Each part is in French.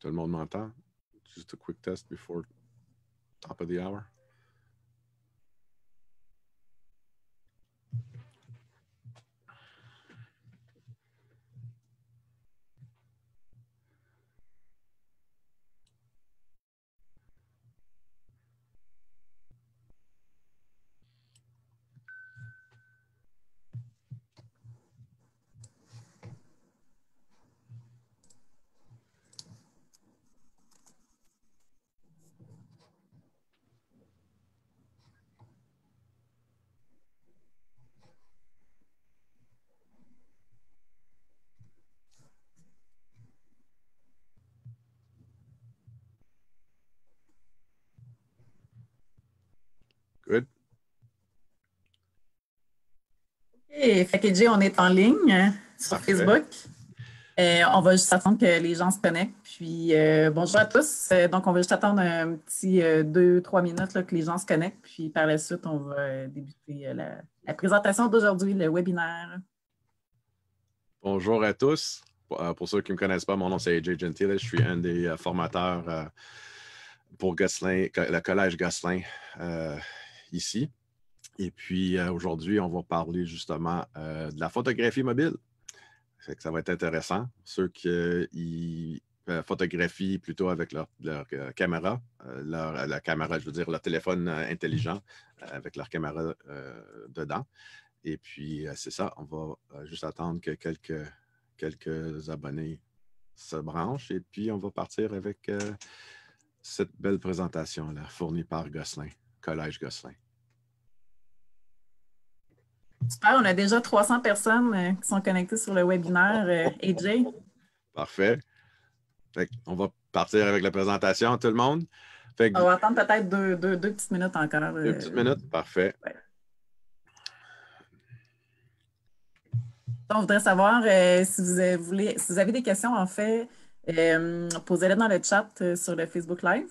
Tout le monde m'entend? Just a quick test before top of the hour. et J, on est en ligne hein, sur Facebook. Euh, on va juste attendre que les gens se connectent. Puis euh, bonjour à tous. Euh, donc, on va juste attendre un petit deux, trois minutes que les gens se connectent. Puis par la suite, on va débuter la, présentation d'aujourd'hui, le webinaire. Bonjour à tous. Pour ceux qui ne me connaissent pas, mon nom c'est AJ Gentile. Je suis un des formateurs pour Gaslin, le Collège Gosselin ici. Et puis euh, aujourd'hui, on va parler justement euh, de la photographie mobile. ça va être intéressant. Ceux qui euh, photographient plutôt avec leur, caméra, leur, la caméra, je veux dire leur téléphone intelligent avec leur caméra dedans. Et puis c'est ça, on va juste attendre que quelques, quelques abonnés se branchent et puis on va partir avec cette belle présentation-là fournie par Gosselin, Collège Gosselin. Super, on a déjà 300 personnes euh, qui sont connectées sur le webinaire, euh, AJ. Parfait. on va partir avec la présentation, tout le monde. on va attendre peut-être deux, petites minutes encore. deux petites euh, minutes, parfait. on voudrait savoir si, vous si vous avez des questions, en fait, posez-les dans le chat sur le Facebook Live.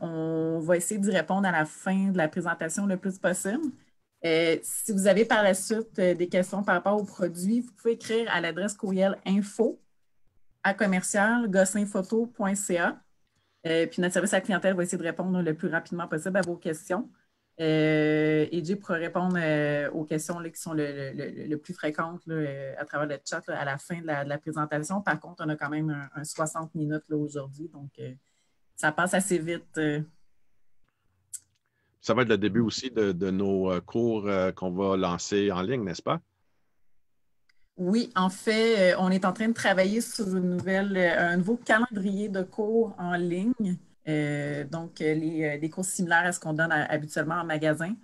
on va essayer d'y répondre à la fin de la présentation le plus possible. Euh, si vous avez par la suite euh, des questions par rapport aux produits, vous pouvez écrire à l'adresse courriel info à commercial gossinphoto.ca. Euh, puis notre service à la clientèle va essayer de répondre le plus rapidement possible à vos questions. et pourra répondre aux questions qui sont le, plus fréquentes à travers le chat à la fin de la, présentation. Par contre, on a quand même un, 60 minutes aujourd'hui, donc ça passe assez vite. Ça va être le début aussi de, nos euh, cours euh, qu'on va lancer en ligne, n'est-ce pas? Oui, en fait, euh, on est en train de travailler sur une nouvelle, un nouveau calendrier de cours en ligne. donc, des cours similaires à ce qu'on donne habituellement en magasin.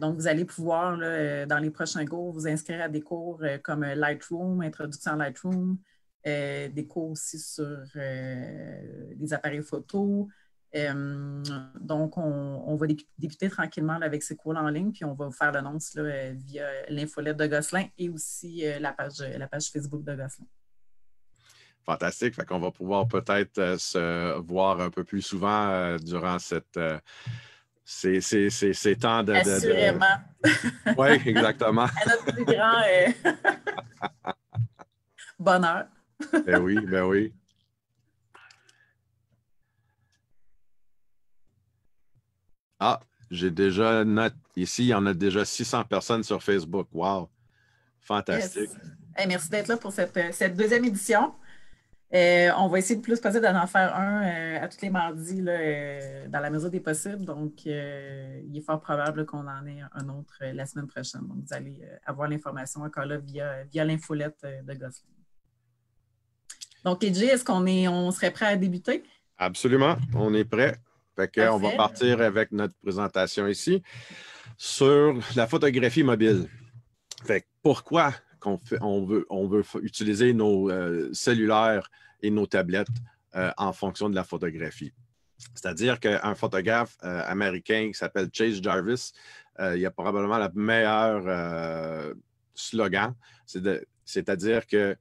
donc, vous allez pouvoir, dans les prochains cours, vous inscrire à des cours comme Lightroom, Introduction Lightroom, des cours aussi sur les appareils photo, donc, on, va débuter tranquillement avec ces cours en ligne, puis on va vous faire l'annonce euh, via l'infolette de Gosselin et aussi euh, euh, la, page, Facebook de Gosselin. Fantastique. Fait qu'on va pouvoir peut-être se voir un peu plus souvent durant cette, ces, temps de. Assurément. Oui, exactement. à notre plus grand bonheur. ben oui, ben oui. Ah, j'ai déjà note. Ici, il y en a déjà 600 personnes sur Facebook. Wow! Fantastique. merci d'être là pour cette, euh, deuxième édition. Euh, on va essayer de plus possible d'en faire un euh, à tous les mardis dans la mesure des possibles. Donc, il est fort probable qu'on en ait un autre la semaine prochaine. vous allez avoir l'information encore là via, via l'infolette de Gosselin. Donc, EJ, est-ce qu'on est, on serait prêt à débuter? Absolument, on est prêt on va partir avec notre présentation ici sur la photographie mobile. Fait pourquoi on veut, utiliser nos euh, cellulaires et nos tablettes euh, en fonction de la photographie? C'est-à-dire qu'un photographe euh, américain qui s'appelle Chase Jarvis, il a probablement le meilleur slogan, c'est-à-dire que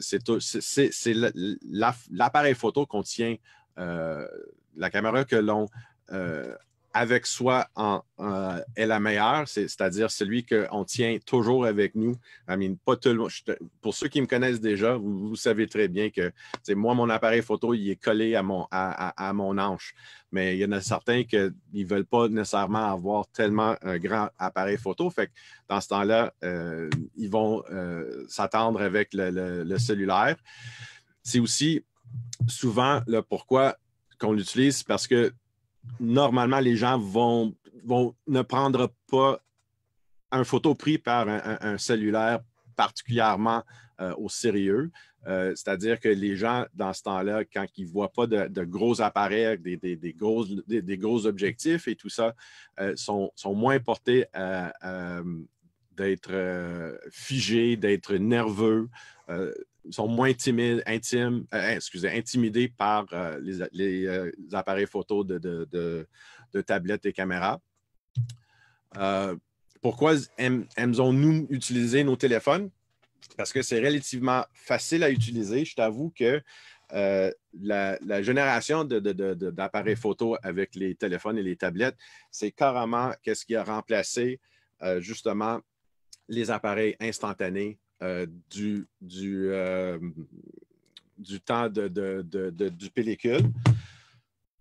c'est l'appareil photo contient la caméra que l'on euh, avec soi euh, est la meilleure, c'est-à-dire celui qu'on tient toujours avec nous. pas pour ceux qui me connaissent déjà, vous, savez très bien que moi, mon appareil photo, il est collé à mon, à, mon hanche. Mais il y en a certains qui ne veulent pas nécessairement avoir tellement un grand appareil photo. Fait dans ce temps-là, euh, ils vont s'attendre avec le, le cellulaire. C'est aussi souvent le pourquoi qu'on l'utilise, parce que normalement, les gens vont, vont ne prendre pas un photo pris par un, un, cellulaire particulièrement euh, au sérieux. Euh, c'est-à-dire que les gens, dans ce temps-là, quand ils ne voient pas de, gros appareils, des, des, des, gros, des, gros, objectifs et tout ça, euh, sont, sont, moins portés à, d'être figés d'être nerveux sont moins timides, intimes, euh, eh, excusez, intimidés par euh, les, euh, appareils photo de, tablettes et caméras. pourquoi aimons-nous utiliser nos téléphones? Parce que c'est relativement facile à utiliser. Je t'avoue que la, génération d'appareils photo avec les téléphones et les tablettes, c'est carrément qu'est-ce qui a remplacé justement les appareils instantanés euh, du, du, euh, du temps de, du pellicule.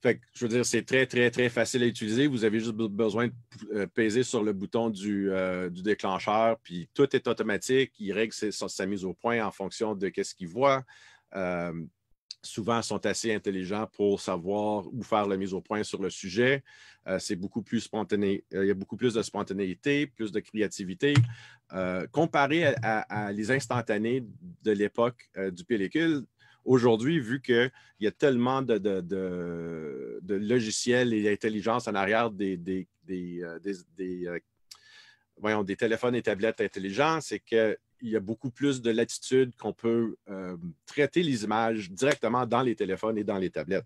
je veux dire, c'est très, très, très facile à utiliser. Vous avez juste besoin de euh, peser sur le bouton du, déclencheur, puis tout est automatique. Il règle sa, sa mise au point en fonction de ce qu'il voit souvent sont assez intelligents pour savoir où faire la mise au point sur le sujet. Euh, c'est beaucoup plus spontané. Euh, il y a beaucoup plus de spontanéité, plus de créativité. Euh, comparé à, les instantanés de l'époque du pellicule, aujourd'hui, vu qu'il y a tellement de, logiciels et d'intelligence en arrière voyons, des téléphones et tablettes intelligents, c'est que il y a beaucoup plus de latitude qu'on peut euh, traiter les images directement dans les téléphones et dans les tablettes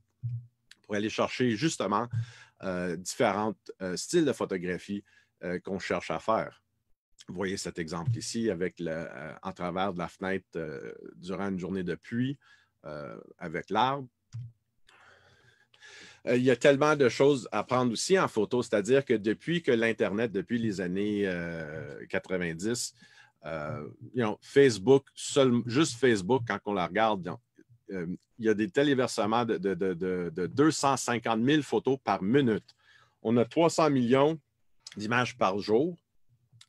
pour aller chercher justement euh, différents euh, styles de photographie qu'on cherche à faire. Vous voyez cet exemple ici avec en travers de la fenêtre durant une journée de pluie avec l'arbre il y a tellement de choses à prendre aussi en photo, c'est-à-dire que depuis que l'Internet, depuis les années 90, euh, Facebook, juste Facebook, quand on la regarde, euh, il y a des téléversements de, 250 000 photos par minute. On a 300 millions d'images par jour,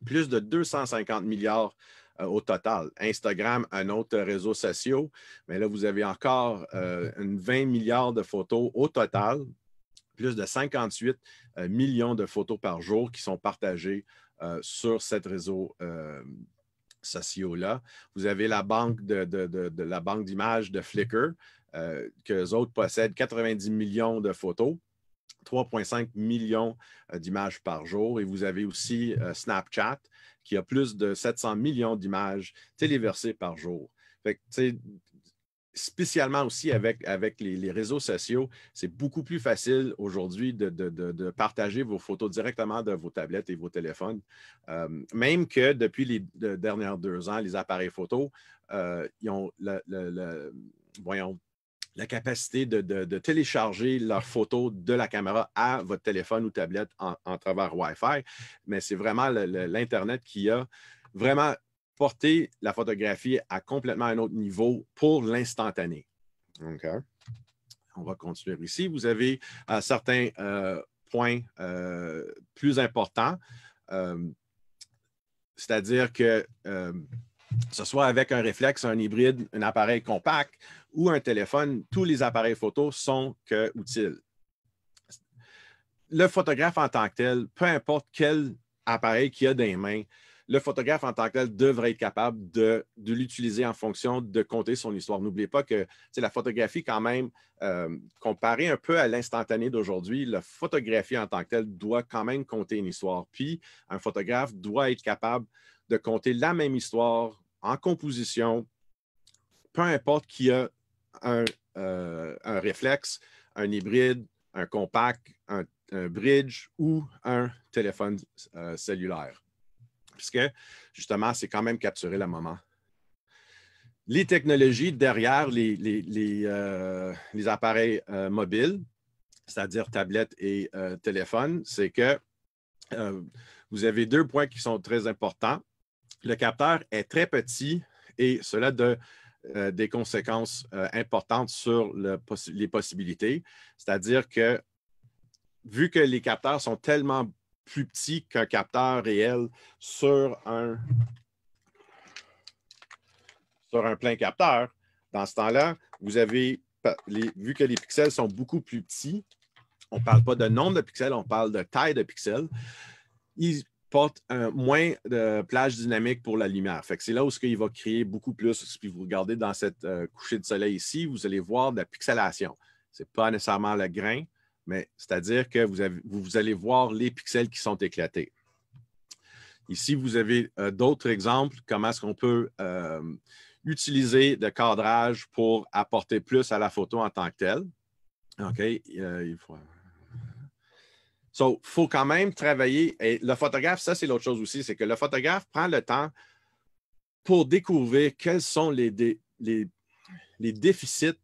plus de 250 milliards euh, au total. Instagram, un autre réseau social, mais là, vous avez encore une 20 milliards de photos au total, plus de 58 millions de photos par jour qui sont partagées sur cette réseau, sociaux-là. Vous avez la banque de, la banque d'images de Flickr, euh, que les autres possèdent 90 millions de photos. 3,5 millions euh, d'images par jour. Et vous avez aussi euh, Snapchat, qui a plus de 700 millions d'images téléversées par jour. Fait que, spécialement aussi mmh. avec, avec les, réseaux sociaux, c'est beaucoup plus facile aujourd'hui de, partager vos photos directement de vos tablettes et vos téléphones. même que depuis les dernières deux ans, les appareils photo, euh, ont le, voyons, la capacité de, télécharger leurs photos de la caméra à votre téléphone ou tablette en, en travers Wi-Fi. Mais c'est vraiment l'Internet qui a vraiment porter la photographie à complètement un autre niveau pour l'instantané. On va continuer ici. Vous avez euh, certains euh, points euh, plus importants, c'est-à-dire que ce soit avec un réflexe, un hybride, un appareil compact ou un téléphone, tous les appareils photo sont que utiles. Le photographe en tant que tel, peu importe quel appareil qu'il a des mains, le photographe en tant que tel devrait être capable de, l'utiliser en fonction de compter son histoire. N'oubliez pas que la photographie, quand même, euh, comparée un peu à l'instantané d'aujourd'hui, la photographie en tant que telle doit quand même compter une histoire. Puis, un photographe doit être capable de compter la même histoire en composition, peu importe qui a un, euh, un réflexe, un hybride, un compact, un, bridge ou un téléphone euh, cellulaire puisque justement, c'est quand même capturer le moment. Les technologies derrière les, euh, appareils euh, mobiles, c'est-à-dire tablettes et euh, téléphones, c'est que vous avez deux points qui sont très importants. Le capteur est très petit et cela de des conséquences importantes sur les possibilités. C'est-à-dire que vu que les capteurs sont tellement plus petit qu'un capteur réel sur un, sur un plein capteur. Dans ce temps-là, vous avez, vu que les pixels sont beaucoup plus petits, on ne parle pas de nombre de pixels, on parle de taille de pixels. Ils portent moins de plage dynamique pour la lumière. c'est là où il va créer beaucoup plus. Si vous regardez dans cette euh, coucher de soleil ici, vous allez voir de la pixelation. Ce n'est pas nécessairement le grain, mais c'est-à-dire que vous, vous, allez voir les pixels qui sont éclatés. Ici, vous avez euh, d'autres exemples, comment est-ce qu'on peut euh, utiliser le cadrage pour apporter plus à la photo en tant que telle. OK, euh, il faut... quand même travailler. Et le photographe, ça, c'est l'autre chose aussi, c'est que le photographe prend le temps pour découvrir quels sont les déficits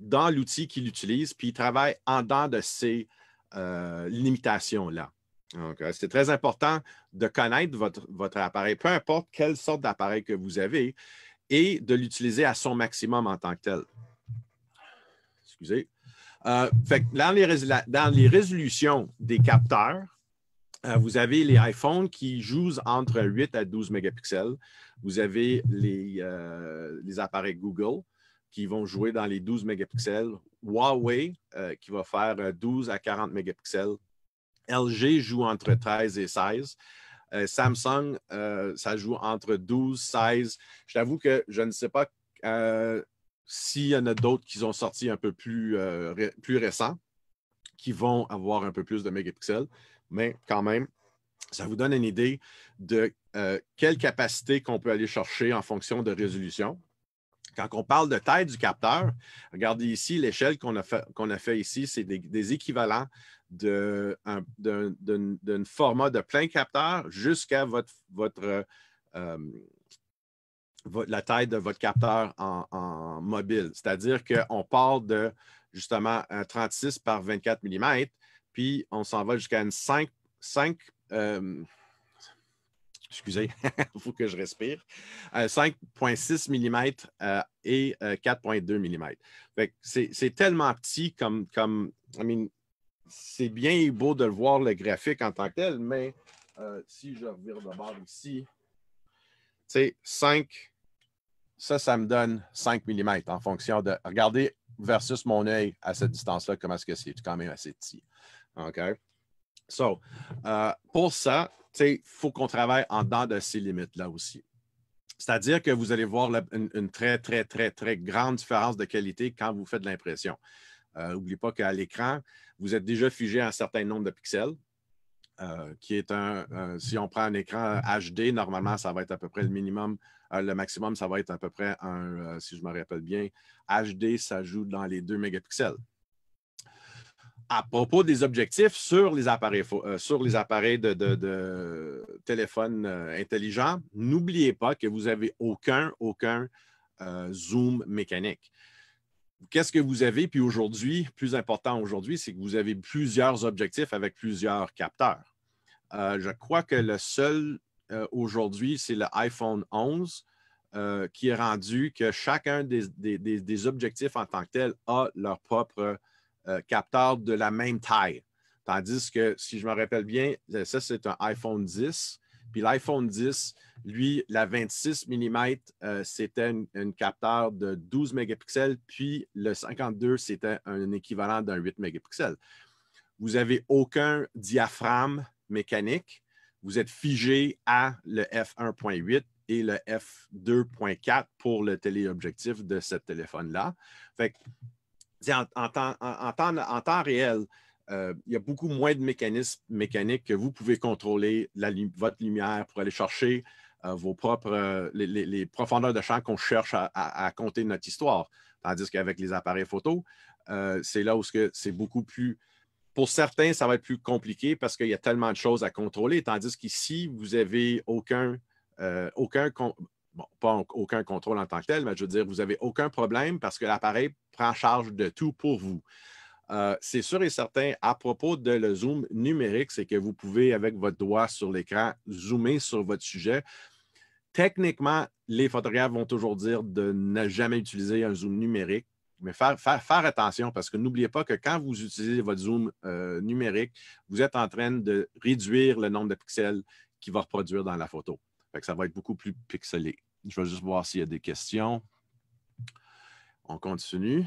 dans l'outil qu'il utilise, puis il travaille en dedans de ces euh, limitations-là. Euh, c'est très important de connaître votre, appareil, peu importe quelle sorte d'appareil que vous avez, et de l'utiliser à son maximum en tant que tel. Excusez. Euh, dans, les résolutions des capteurs, vous avez les iPhones qui jouent entre 8 à 12 mégapixels. Vous avez les appareils Google qui vont jouer mm. dans les 12 mégapixels. Huawei, euh, qui va faire 12 euh, à 40 mégapixels. LG joue entre 13 et 16. Euh, Samsung, ça joue entre 12, 16. Je t'avoue que je ne sais pas s'il y en a d'autres qui ont sorti un peu plus, plus récents, qui vont avoir un peu plus de mégapixels. Mais quand même, ça vous donne une idée de quelle capacité qu'on peut aller chercher en fonction de résolution. Quand on parle de taille du capteur, regardez ici l'échelle qu'on a, fait, ici, c'est des, équivalents d'un format de plein capteur jusqu'à votre, euh, la taille de votre capteur en, mobile. C'est-à-dire qu'on part de justement un 36 par 24 mm, puis on s'en va jusqu'à une 5, 5 excusez, il faut que je respire, 5,6 euh, mm euh, et 4,2 euh, mm. C'est tellement petit comme, comme I mean, c'est bien beau de le voir le graphique en tant que tel, mais si je revire de bord ici, c'est 5, ça, ça me donne 5 mm en fonction de, regardez versus mon œil à cette distance-là, comment est-ce que c'est quand même assez petit. OK? So, pour ça, il faut qu'on travaille en dedans de ces limites-là aussi. C'est-à-dire que vous allez voir une, très, très, très, très grande différence de qualité quand vous faites l'impression. N'oubliez euh, pas qu'à l'écran, vous êtes déjà figé à un certain nombre de pixels, euh, qui est un, si on prend un écran HD, normalement, ça va être à peu près le minimum, euh, le maximum, ça va être à peu près un, si je me rappelle bien, HD, ça joue dans les deux mégapixels à propos des objectifs sur les appareils, euh, sur les appareils de, téléphone euh, intelligent, n'oubliez pas que vous n'avez aucun, aucun euh, zoom mécanique. Qu'est-ce que vous avez? Puis aujourd'hui, plus important aujourd'hui, c'est que vous avez plusieurs objectifs avec plusieurs capteurs. je crois que le seul aujourd'hui, c'est le iPhone 11 qui est rendu que chacun des, des, objectifs en tant que tel a leur propre euh, capteur de la même taille. Tandis que, si je me rappelle bien, euh, ça, c'est un iPhone 10. Puis l'iPhone 10, lui, la 26 mm, euh, c'était un capteur de 12 mégapixels, puis le 52, c'était un équivalent d'un 8 mégapixels. Vous n'avez aucun diaphragme mécanique. Vous êtes figé à le f1.8 et le f2.4 pour le téléobjectif de ce téléphone-là. Fait en, temps, réel, euh, il y a beaucoup moins de mécanismes mécaniques que vous pouvez contrôler votre lumière pour aller chercher euh, vos propres, euh, les, profondeurs de champ qu'on cherche à, compter de notre histoire. Tandis qu'avec les appareils photo, c'est là où c'est beaucoup plus. Pour certains, ça va être plus compliqué parce qu'il y a tellement de choses à contrôler, tandis qu'ici, vous n'avez aucun, aucun bon, pas aucun contrôle en tant que tel, mais je veux dire, vous n'avez aucun problème parce que l'appareil prend charge de tout pour vous. Euh, c'est sûr et certain, à propos de le zoom numérique, c'est que vous pouvez, avec votre doigt sur l'écran, zoomer sur votre sujet. Techniquement, les photographes vont toujours dire de ne jamais utiliser un zoom numérique, mais faire, faire, attention parce que n'oubliez pas que quand vous utilisez votre zoom euh, numérique, vous êtes en train de réduire le nombre de pixels qu'il va reproduire dans la photo ça va être beaucoup plus pixelé. Je vais juste voir s'il y a des questions. On continue.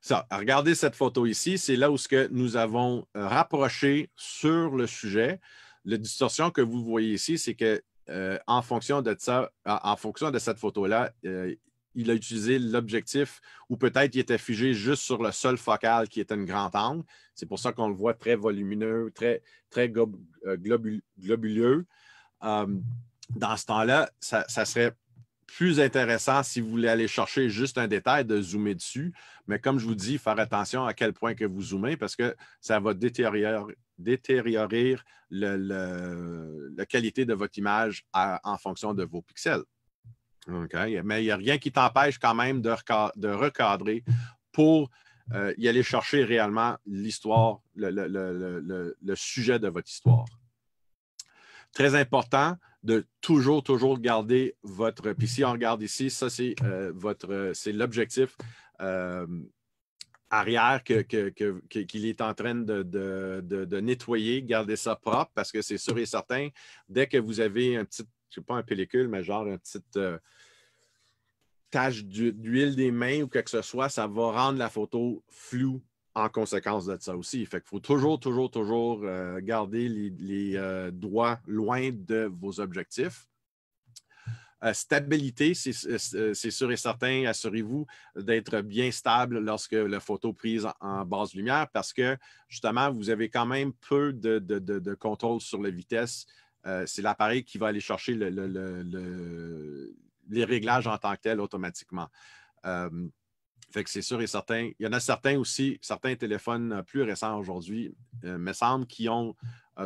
Ça, regardez cette photo ici. C'est là où ce que nous avons euh, rapproché sur le sujet. La distorsion que vous voyez ici, c'est que euh, en fonction de ça, en fonction de cette photo-là, euh, il a utilisé l'objectif ou peut-être il était figé juste sur le seul focal qui était une grande angle. C'est pour ça qu'on le voit très volumineux, très, très euh, globuleux. Hum, dans ce temps-là, ça, serait plus intéressant si vous voulez aller chercher juste un détail de zoomer dessus. Mais comme je vous dis, faire attention à quel point que vous zoomez parce que ça va détériorer, la qualité de votre image en fonction de vos pixels. Ok, Mais il n'y a rien qui t'empêche quand même de, recadrer pour euh, y aller chercher réellement l'histoire, le, sujet de votre histoire. Très important de toujours, toujours garder votre. Puis si on regarde ici, ça, c'est euh, votre c'est l'objectif euh, arrière qu'il que, est en train de, de, nettoyer, garder ça propre, parce que c'est sûr et certain, dès que vous avez un petit, je ne sais pas un pellicule, mais genre un petit tache d'huile des mains ou quoi que ce soit, ça va rendre la photo floue en conséquence de ça aussi. Fait qu'il faut toujours, toujours, toujours euh, garder les, euh, doigts loin de vos objectifs. Euh, stabilité, c'est sûr et certain, assurez-vous d'être bien stable lorsque la photo prise en, basse lumière parce que justement, vous avez quand même peu de, contrôle sur la vitesse. c'est l'appareil qui va aller chercher le, les réglages en tant que tel automatiquement. Euh, fait que c'est sûr et certain. Il y en a certains aussi, certains téléphones euh, plus récents aujourd'hui, mais euh, me semble, qu'ils ont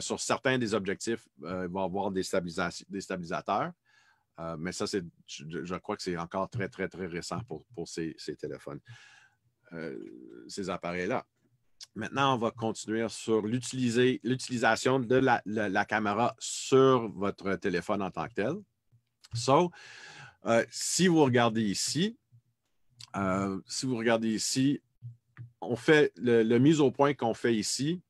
sur certains des objectifs, vont avoir des, stabilisateurs. mais ça, c'est, je, crois que c'est encore très, très, très récent pour, pour ces, téléphones, ces appareils-là. Maintenant, on va continuer sur l'utilisation de la, caméra sur votre téléphone en tant que tel. So, euh, si vous regardez ici, euh, si vous regardez ici, on fait le, mise au point qu'on fait ici,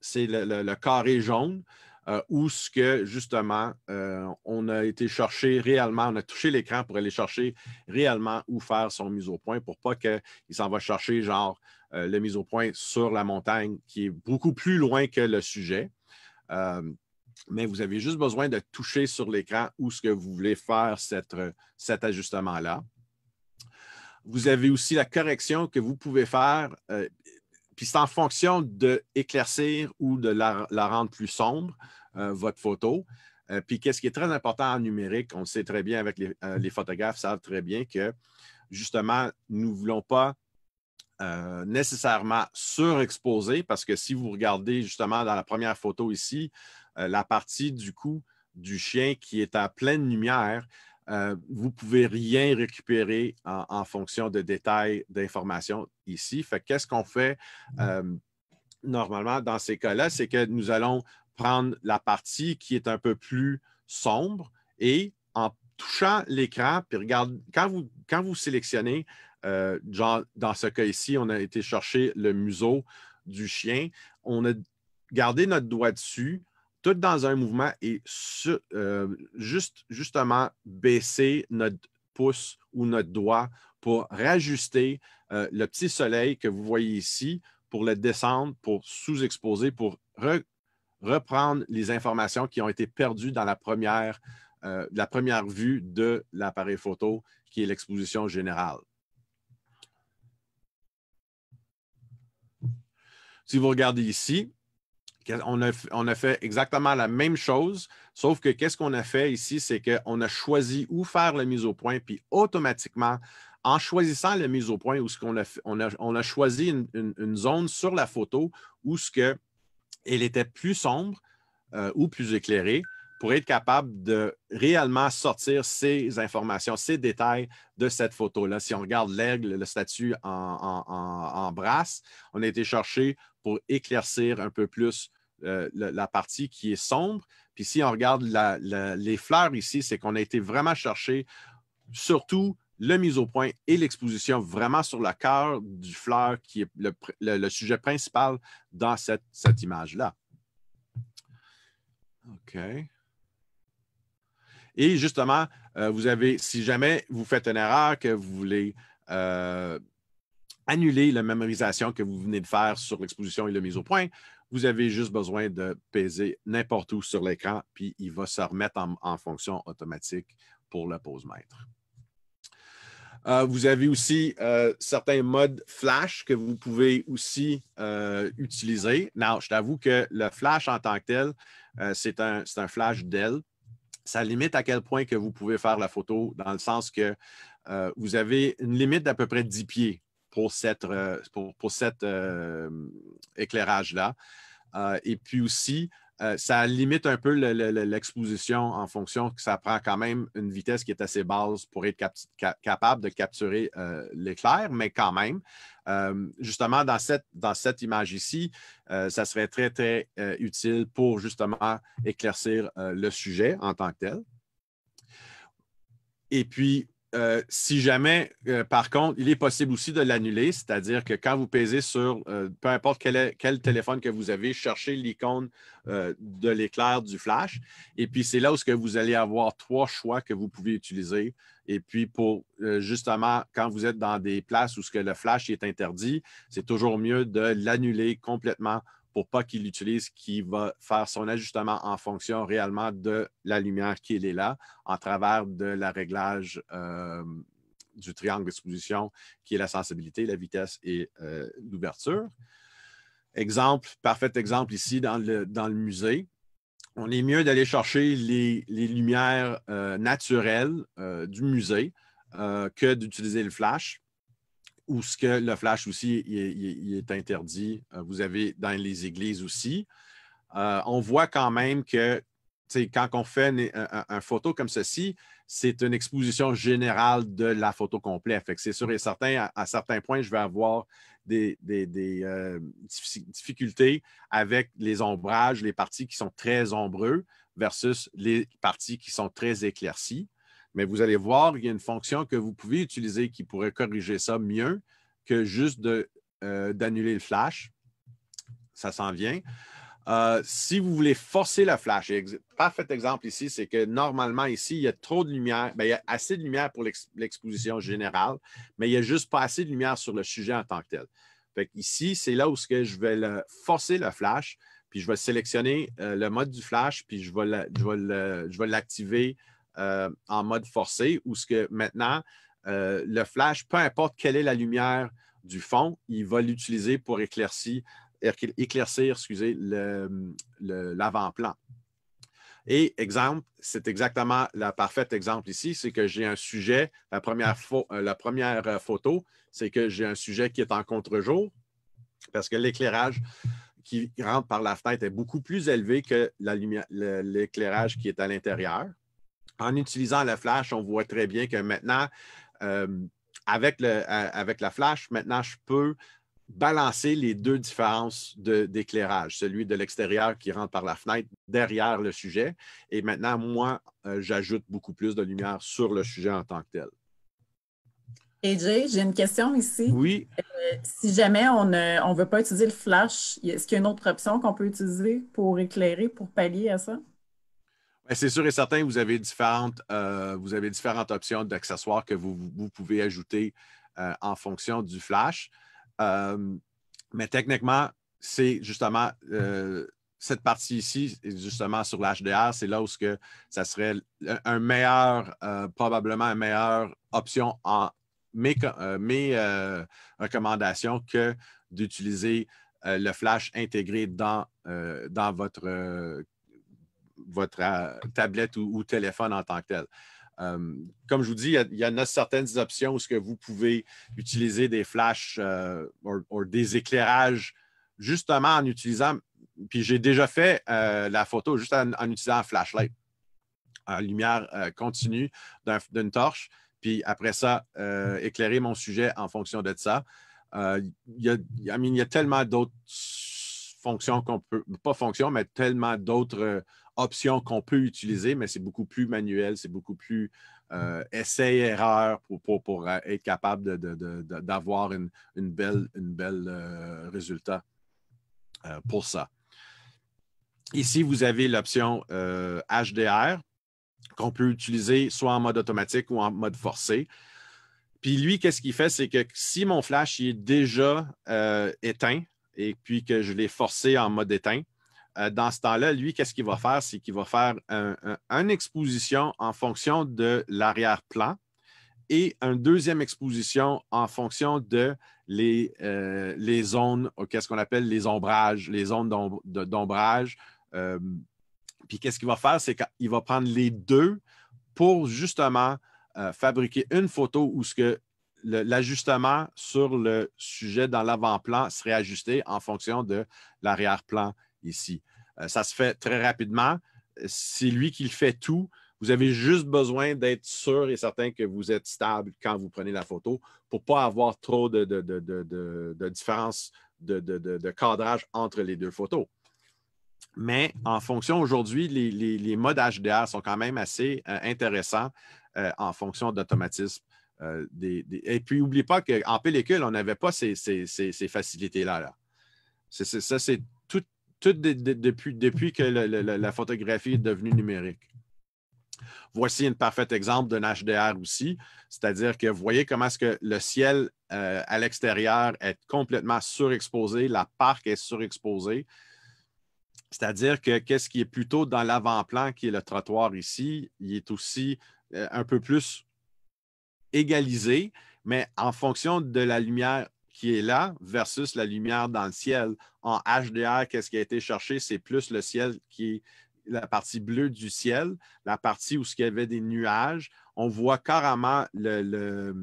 c'est le, carré jaune euh, où ce que justement on a été chercher réellement, on a touché l'écran pour aller chercher réellement où faire son mise au point pour pas qu'il s'en va chercher genre le mise au point sur la montagne qui est beaucoup plus loin que le sujet mais vous avez juste besoin de toucher sur l'écran où ce que vous voulez faire euh, cet ajustement-là. Vous avez aussi la correction que vous pouvez faire, euh, puis c'est en fonction de éclaircir ou de la, rendre plus sombre, euh, votre photo. puis qu'est-ce qui est très important en numérique, on le sait très bien avec les, les photographes, savent très bien que justement, nous ne voulons pas nécessairement surexposer, parce que si vous regardez justement dans la première photo ici, euh, la partie du cou du chien qui est à pleine lumière, euh, vous ne pouvez rien récupérer en, fonction de détails d'informations ici. qu'est-ce qu'on fait mm. euh, normalement dans ces cas-là? C'est que nous allons prendre la partie qui est un peu plus sombre et en touchant l'écran, puis regarde, quand vous, quand vous sélectionnez, genre dans ce cas ici, on a été chercher le museau du chien, on a gardé notre doigt dessus, tout dans un mouvement et euh, juste, justement baisser notre pouce ou notre doigt pour rajuster euh, le petit soleil que vous voyez ici pour le descendre, pour sous-exposer, pour reprendre les informations qui ont été perdues dans la euh, la première vue de l'appareil photo, qui est l'exposition générale. Si vous regardez ici, on a, fait exactement la même chose, sauf que qu'est-ce qu'on a fait ici, c'est qu'on a choisi où faire la mise au point, puis automatiquement, en choisissant la mise au point, où a, on a, on a choisi une, zone sur la photo où ce que elle était plus sombre euh, ou plus éclairée pour être capable de réellement sortir ces informations, ces détails de cette photo-là. Si on regarde l'aigle, le statut en, brasse, on a été chercher pour éclaircir un peu plus euh, la, partie qui est sombre. Puis si on regarde les fleurs ici, c'est qu'on a été vraiment chercher surtout le mise au point et l'exposition vraiment sur le cœur du fleur qui est le, sujet principal dans cette, image-là. OK. Et justement, euh, vous avez, si jamais vous faites une erreur, que vous voulez euh, annuler la mémorisation que vous venez de faire sur l'exposition et le mise au point, vous avez juste besoin de peser n'importe où sur l'écran, puis il va se remettre en, fonction automatique pour le pose-mètre. Euh, vous avez aussi euh, certains modes flash que vous pouvez aussi euh, utiliser. Non, je t'avoue que le flash en tant que tel, c'est un, flash Dell. Ça limite à quel point que vous pouvez faire la photo, dans le sens que vous avez une limite d'à peu près 10 pieds pour, cette, euh, pour, cet euh, éclairage-là. Euh, et puis aussi, ça limite un peu l'exposition en fonction que ça prend quand même une vitesse qui est assez basse pour être capable de capturer l'éclair, mais quand même, justement, dans cette, dans cette image ici, ça serait très, très utile pour justement éclaircir le sujet en tant que tel. Et puis, euh, si jamais, euh, par contre, il est possible aussi de l'annuler, c'est-à-dire que quand vous pesez sur euh, peu importe quel, téléphone que vous avez, cherchez l'icône de l'éclair du flash. Et puis, c'est là où -ce vous allez avoir trois choix que vous pouvez utiliser. Et puis, pour justement, quand vous êtes dans des places où ce que le flash est interdit, c'est toujours mieux de l'annuler complètement pas qu'il l'utilise, qu'il va faire son ajustement en fonction réellement de la lumière qui est là, en travers de la réglage euh, du triangle d'exposition, qui est la sensibilité, la vitesse et euh, l'ouverture. Exemple, parfait exemple ici dans le, musée. On est mieux d'aller chercher les, lumières euh, naturelles du musée que d'utiliser le flash où ce que le flash aussi est, interdit. Euh, vous avez dans les églises aussi. Euh, on voit quand même que quand on fait une, photo comme ceci, c'est une exposition générale de la photo complète. c'est sûr et certain, à, certains points, je vais avoir des, euh, difficultés avec les ombrages, les parties qui sont très ombreux versus les parties qui sont très éclaircies. Mais vous allez voir, il y a une fonction que vous pouvez utiliser qui pourrait corriger ça mieux que juste euh, d'annuler le flash. Ça s'en vient. Euh, si vous voulez forcer le flash, parfait exemple ici, c'est que normalement ici, il y a trop de lumière, ben, il y a assez de lumière pour l'exposition générale, mais il n'y a juste pas assez de lumière sur le sujet en tant que tel. Fait ici, c'est là où je vais forcer le flash, puis je vais sélectionner euh, le mode du flash, puis je vais l'activer euh, en mode forcé, où ce que maintenant, euh, le flash, peu importe quelle est la lumière du fond, il va l'utiliser pour éclaircir, éclaircir excusez, l'avant-plan. Et exemple, c'est exactement le parfait exemple ici, c'est que j'ai un sujet, la première, euh, la première photo, c'est que j'ai un sujet qui est en contre-jour parce que l'éclairage qui rentre par la fenêtre est beaucoup plus élevé que l'éclairage qui est à l'intérieur en utilisant la flash, on voit très bien que maintenant, euh, avec, le, euh, avec la flash, maintenant, je peux balancer les deux différences d'éclairage, celui de l'extérieur qui rentre par la fenêtre derrière le sujet, et maintenant, moi, euh, j'ajoute beaucoup plus de lumière sur le sujet en tant que tel. AJ, j'ai une question ici. Oui. si jamais on ne on veut pas utiliser le flash, est-ce qu'il y a une autre option qu'on peut utiliser pour éclairer, pour pallier à ça? Ben, c'est sûr et certain, vous avez différentes, euh, vous avez différentes options d'accessoires que vous, pouvez ajouter euh, en fonction du flash. Euh, mais techniquement, c'est justement cette partie ici, justement sur l'HDR, c'est là où ce ça serait un meilleur, probablement une meilleure option en mes, recommandations que d'utiliser le flash intégré dans, dans votre votre euh, tablette ou, téléphone en tant que tel. Euh, comme je vous dis, il y, en a certaines options où ce que vous pouvez utiliser des flashs euh, ou des éclairages justement en utilisant, puis j'ai déjà fait la photo juste en, utilisant un flashlight, en lumière continue d'une torche, puis après ça, éclairer mon sujet en fonction de ça. Il y, y, a tellement d'autres fonctions qu'on peut, pas fonctions, mais tellement d'autres Option qu'on peut utiliser, mais c'est beaucoup plus manuel, c'est beaucoup plus mmh. euh, essai-erreur pour, pour, pour, euh, être capable d'avoir un bel une, belle, une belle euh, résultat euh, pour ça. Ici, vous avez l'option HDR qu'on peut utiliser soit en mode automatique ou en mode forcé. Puis lui, qu'est-ce qu'il fait? C'est que si mon flash est déjà éteint et puis que je l'ai forcé en mode éteint, euh, dans ce temps-là, lui, qu'est-ce qu'il va faire? C'est qu'il va faire une exposition en fonction de l'arrière-plan et une deuxième exposition en fonction de les, euh, zones, euh, qu'est-ce qu'on appelle les ombrages, les zones d'ombrage. puis qu'est-ce qu'il va faire? C'est qu'il va prendre les deux pour justement fabriquer une photo où ce que l'ajustement sur le sujet dans l'avant-plan serait ajusté en fonction de l'arrière-plan ici. Euh, ça se fait très rapidement. C'est lui qui le fait tout. Vous avez juste besoin d'être sûr et certain que vous êtes stable quand vous prenez la photo pour ne pas avoir trop de, de, de, différence de, cadrage entre les deux photos. Mais en fonction aujourd'hui, les, modes HDR sont quand même assez euh, intéressants euh, en fonction d'automatisme. Et puis, n'oubliez pas qu'en pellicule, on n'avait pas ces, ces facilités-là. Là. Ça, c'est tout depuis, que la photographie est devenue numérique. Voici un parfait exemple d'un HDR aussi, c'est-à-dire que vous voyez comment est-ce que le ciel euh, à l'extérieur est complètement surexposé, la parc est surexposée. C'est-à-dire que qu'est-ce qui est plutôt dans l'avant-plan, qui est le trottoir ici, il est aussi euh, un peu plus égalisé, mais en fonction de la lumière qui est là versus la lumière dans le ciel. En HDR, qu'est-ce qui a été cherché? C'est plus le ciel qui est la partie bleue du ciel, la partie où il y avait des nuages. On voit carrément le,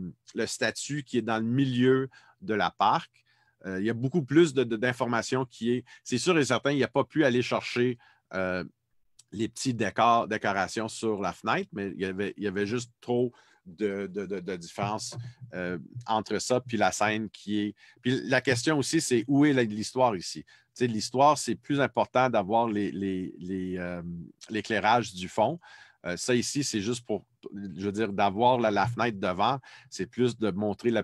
statut qui est dans le milieu de la parc. Euh, il y a beaucoup plus d'informations qui est. C'est sûr et certain, il a pas pu aller chercher euh, les petits décors, décorations sur la fenêtre, mais il y avait, il y avait juste trop de, différence euh, entre ça puis la scène qui est. Puis la question aussi, c'est où est l'histoire ici? Tu l'histoire, c'est plus important d'avoir euh, l'éclairage du fond. Euh, ça ici, c'est juste pour, je veux dire, d'avoir la, fenêtre devant. C'est plus de montrer la,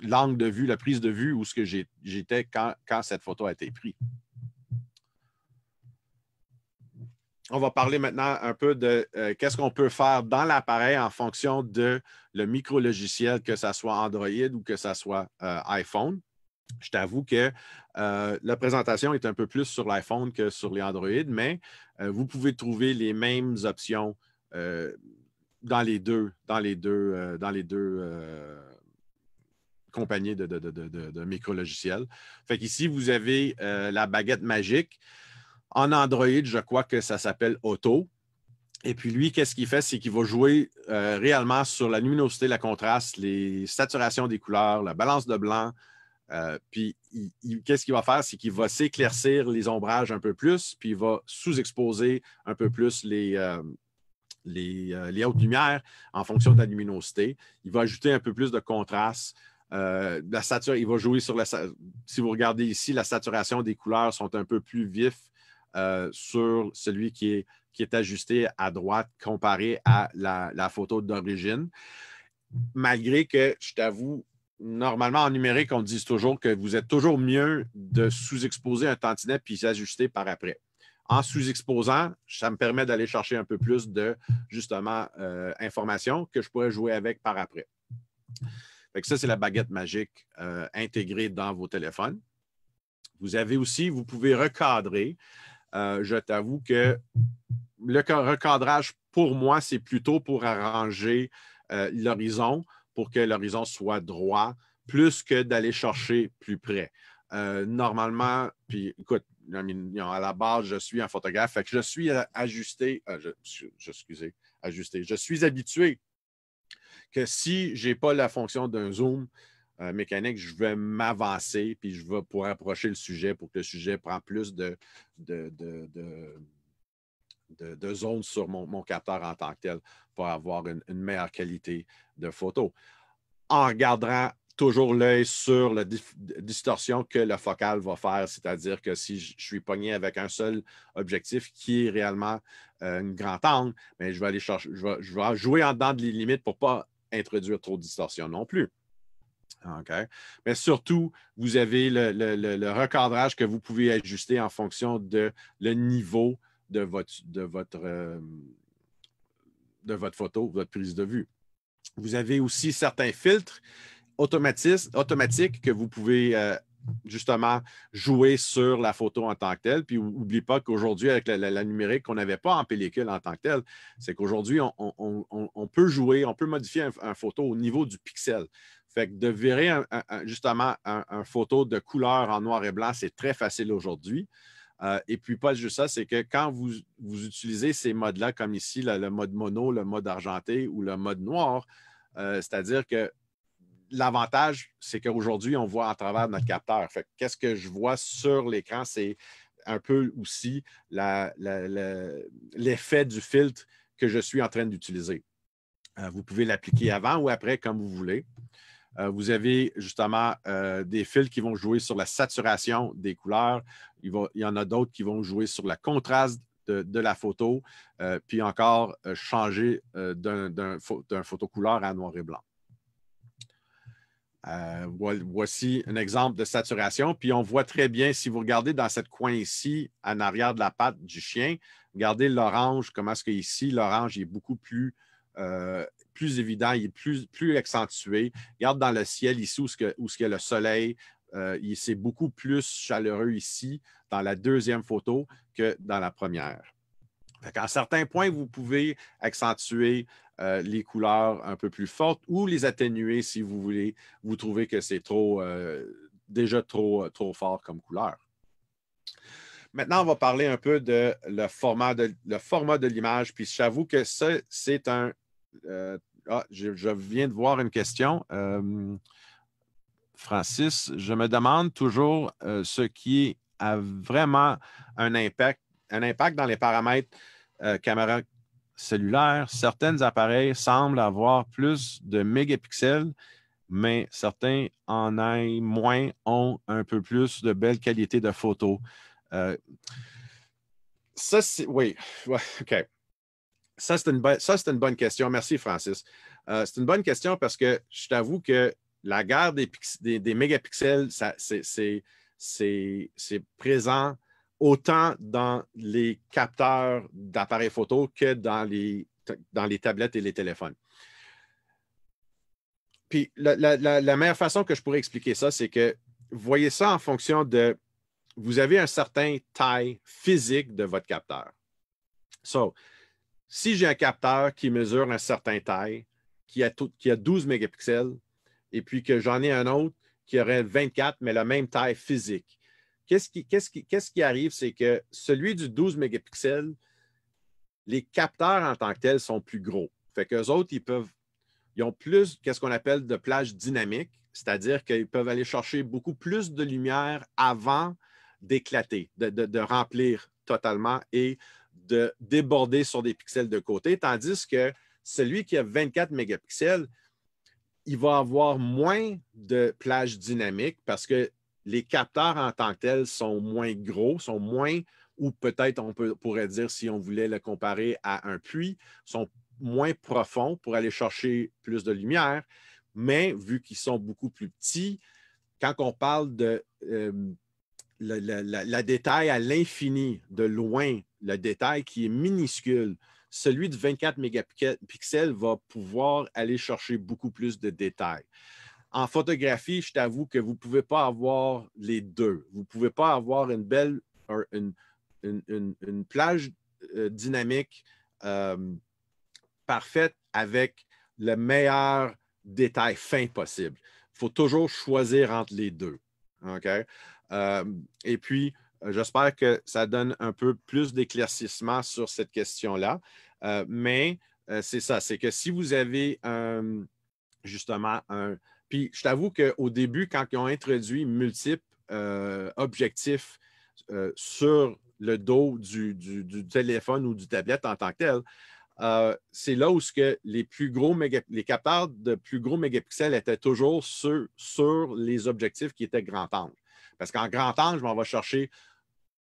l'angle de vue, la prise de vue où ce que j'étais quand, quand cette photo a été prise. on va parler maintenant un peu de euh, qu'est-ce qu'on peut faire dans l'appareil en fonction de le micro-logiciel, que ce soit Android ou que ce soit euh, iPhone. Je t'avoue que euh, la présentation est un peu plus sur l'iPhone que sur les Android, mais vous pouvez trouver les mêmes options dans les deux, dans les deux, dans les deux compagnies de, micro-logiciels. Fait qu'ici, vous avez la baguette magique. En Android, je crois que ça s'appelle Auto. Et puis lui, qu'est-ce qu'il fait? C'est qu'il va jouer euh, réellement sur la luminosité, la contraste, les saturations des couleurs, la balance de blanc. Euh, puis qu'est-ce qu'il va faire? C'est qu'il va s'éclaircir les ombrages un peu plus, puis il va sous-exposer un peu plus les, euh, les, hautes lumières en fonction de la luminosité. Il va ajouter un peu plus de contraste. la saturation. il va jouer sur la. Si vous regardez ici, la saturation des couleurs sont un peu plus vifs euh, sur celui qui est, ajusté à droite comparé à la, photo d'origine. Malgré que, je t'avoue, normalement en numérique, on dit toujours que vous êtes toujours mieux de sous-exposer un tantinet puis s'ajuster par après. En sous-exposant, ça me permet d'aller chercher un peu plus de, justement, euh, informations que je pourrais jouer avec par après. donc ça, c'est la baguette magique euh, intégrée dans vos téléphones. Vous avez aussi, vous pouvez recadrer. Euh, je t'avoue que le recadrage, pour moi, c'est plutôt pour arranger euh, l'horizon, pour que l'horizon soit droit, plus que d'aller chercher plus près. Euh, normalement, puis écoute, à la base, je suis un photographe, fait je suis ajusté, je, ajusté, je suis habitué que si je n'ai pas la fonction d'un zoom, euh, mécanique, je vais m'avancer, puis je vais pouvoir approcher le sujet pour que le sujet prenne plus de, de, de, zones sur mon, mon, capteur en tant que tel pour avoir une, meilleure qualité de photo. En regardant toujours l'œil sur la distorsion que le focal va faire, c'est-à-dire que si je suis pogné avec un seul objectif qui est réellement euh, une grande angle, mais je vais aller je vais, jouer en dedans de les limites pour ne pas introduire trop de distorsion non plus. OK. Mais surtout, vous avez le, recadrage que vous pouvez ajuster en fonction de le niveau de votre, de votre, euh, de votre photo, votre prise de vue. Vous avez aussi certains filtres automatiques que vous pouvez euh, justement jouer sur la photo en tant que telle. Puis n'oublie pas qu'aujourd'hui, avec la, numérique qu'on n'avait pas en pellicule en tant que telle, c'est qu'aujourd'hui, on, peut jouer, on peut modifier une un photo au niveau du pixel. Fait que de virer justement une photo de couleur en noir et blanc, c'est très facile aujourd'hui. Euh, et puis, pas juste ça, c'est que quand vous, utilisez ces modes-là, comme ici, le mode mono, le mode argenté ou le mode noir, euh, c'est-à-dire que l'avantage, c'est qu'aujourd'hui, on voit à travers notre capteur. Fait qu'est-ce que je vois sur l'écran, c'est un peu aussi l'effet du filtre que je suis en train d'utiliser. Euh, vous pouvez l'appliquer avant ou après, comme vous voulez. Euh, vous avez justement euh, des fils qui vont jouer sur la saturation des couleurs. Il, y en a d'autres qui vont jouer sur le contraste de, la photo, euh, puis encore changer d'un photocouleur à noir et blanc. voici un exemple de saturation. Puis on voit très bien, si vous regardez dans cette coin ici, en arrière de la patte du chien, regardez l'orange, comment est-ce que ici, l'orange est beaucoup plus plus évident, il est plus, plus accentué. Regarde dans le ciel ici où, que, où il y le soleil. Euh, c'est beaucoup plus chaleureux ici, dans la deuxième photo, que dans la première. À certains points, vous pouvez accentuer euh, les couleurs un peu plus fortes ou les atténuer si vous voulez, vous trouvez que c'est trop, euh, déjà trop, euh, trop fort comme couleur. Maintenant, on va parler un peu de le format de, le format de l'image. Puis j'avoue que ça, c'est un euh, ah, je, viens de voir une question. Euh, Francis, je me demande toujours euh, ce qui a vraiment un impact, un impact dans les paramètres caméra cellulaire. Certains appareils semblent avoir plus de mégapixels, mais certains en ont moins, ont un peu plus de belle qualité de photo. ça, c'est. Oui, OK. Ça, c'est une, bonne, question. Merci, Francis. Euh, c'est une bonne question parce que je t'avoue que la guerre des, mégapixels, c'est présent autant dans les capteurs d'appareils photo que dans les, tablettes et les téléphones. Puis la, meilleure façon que je pourrais expliquer ça, c'est que vous voyez ça en fonction de vous avez un certain taille physique de votre capteur. Si j'ai un capteur qui mesure un certain taille, qui a, qui a 12 mégapixels, et puis que j'en ai un autre qui aurait 24, mais la même taille physique, qu'est-ce qui, qui, arrive? C'est que celui du 12 mégapixels, les capteurs en tant que tels sont plus gros. Fait qu'eux autres, ils peuvent, ils ont plus qu'est-ce qu'on appelle de plage dynamique, c'est-à-dire qu'ils peuvent aller chercher beaucoup plus de lumière avant d'éclater, de, de, remplir totalement et de déborder sur des pixels de côté, tandis que celui qui a 24 mégapixels, il va avoir moins de plage dynamique parce que les capteurs en tant que tels sont moins gros, sont moins, ou peut-être on pourrait dire si on voulait le comparer à un puits, sont moins profonds pour aller chercher plus de lumière. Mais vu qu'ils sont beaucoup plus petits, quand on parle de euh, le, détail à l'infini, de loin, le détail qui est minuscule, celui de 24 mégapixels va pouvoir aller chercher beaucoup plus de détails. En photographie, je t'avoue que vous ne pouvez pas avoir les deux. Vous ne pouvez pas avoir une belle, une, plage euh, dynamique euh, parfaite avec le meilleur détail fin possible. Il faut toujours choisir entre les deux. OK? Euh, et puis, euh, j'espère que ça donne un peu plus d'éclaircissement sur cette question-là. Euh, mais c'est ça, c'est que si vous avez justement un... Puis je t'avoue qu'au début, quand ils ont introduit multiples objectifs sur le dos du, téléphone ou du tablette en tant que tel, c'est là où ce que les, plus gros capteurs de plus gros mégapixels étaient toujours sur, sur les objectifs qui étaient grand angle. Parce qu'en grand temps, je m'en vais chercher,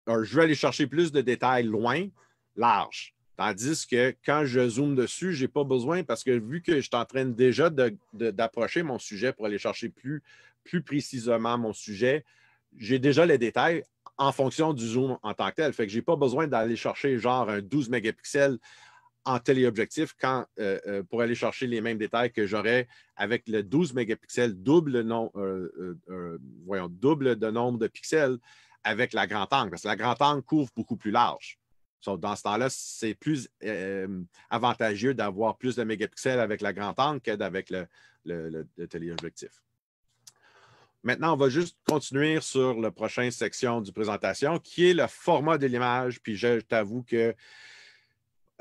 euh, je vais aller chercher plus de détails loin, large. Tandis que quand je zoome dessus, je n'ai pas besoin parce que vu que je suis en train déjà d'approcher mon sujet pour aller chercher plus, plus précisément mon sujet, j'ai déjà les détails en fonction du zoom en tant que tel. Fait que je n'ai pas besoin d'aller chercher genre un 12 mégapixels en téléobjectif quand, euh, euh, pour aller chercher les mêmes détails que j'aurais avec le 12 mégapixels, double, euh, voyons, double de nombre de pixels avec la grand angle, parce que la grand angle couvre beaucoup plus large. donc dans ce temps-là, c'est plus avantageux d'avoir plus de mégapixels avec la grand angle qu'avec le, téléobjectif. Maintenant, on va juste continuer sur la prochaine section du présentation, qui est le format de l'image. Puis je t'avoue que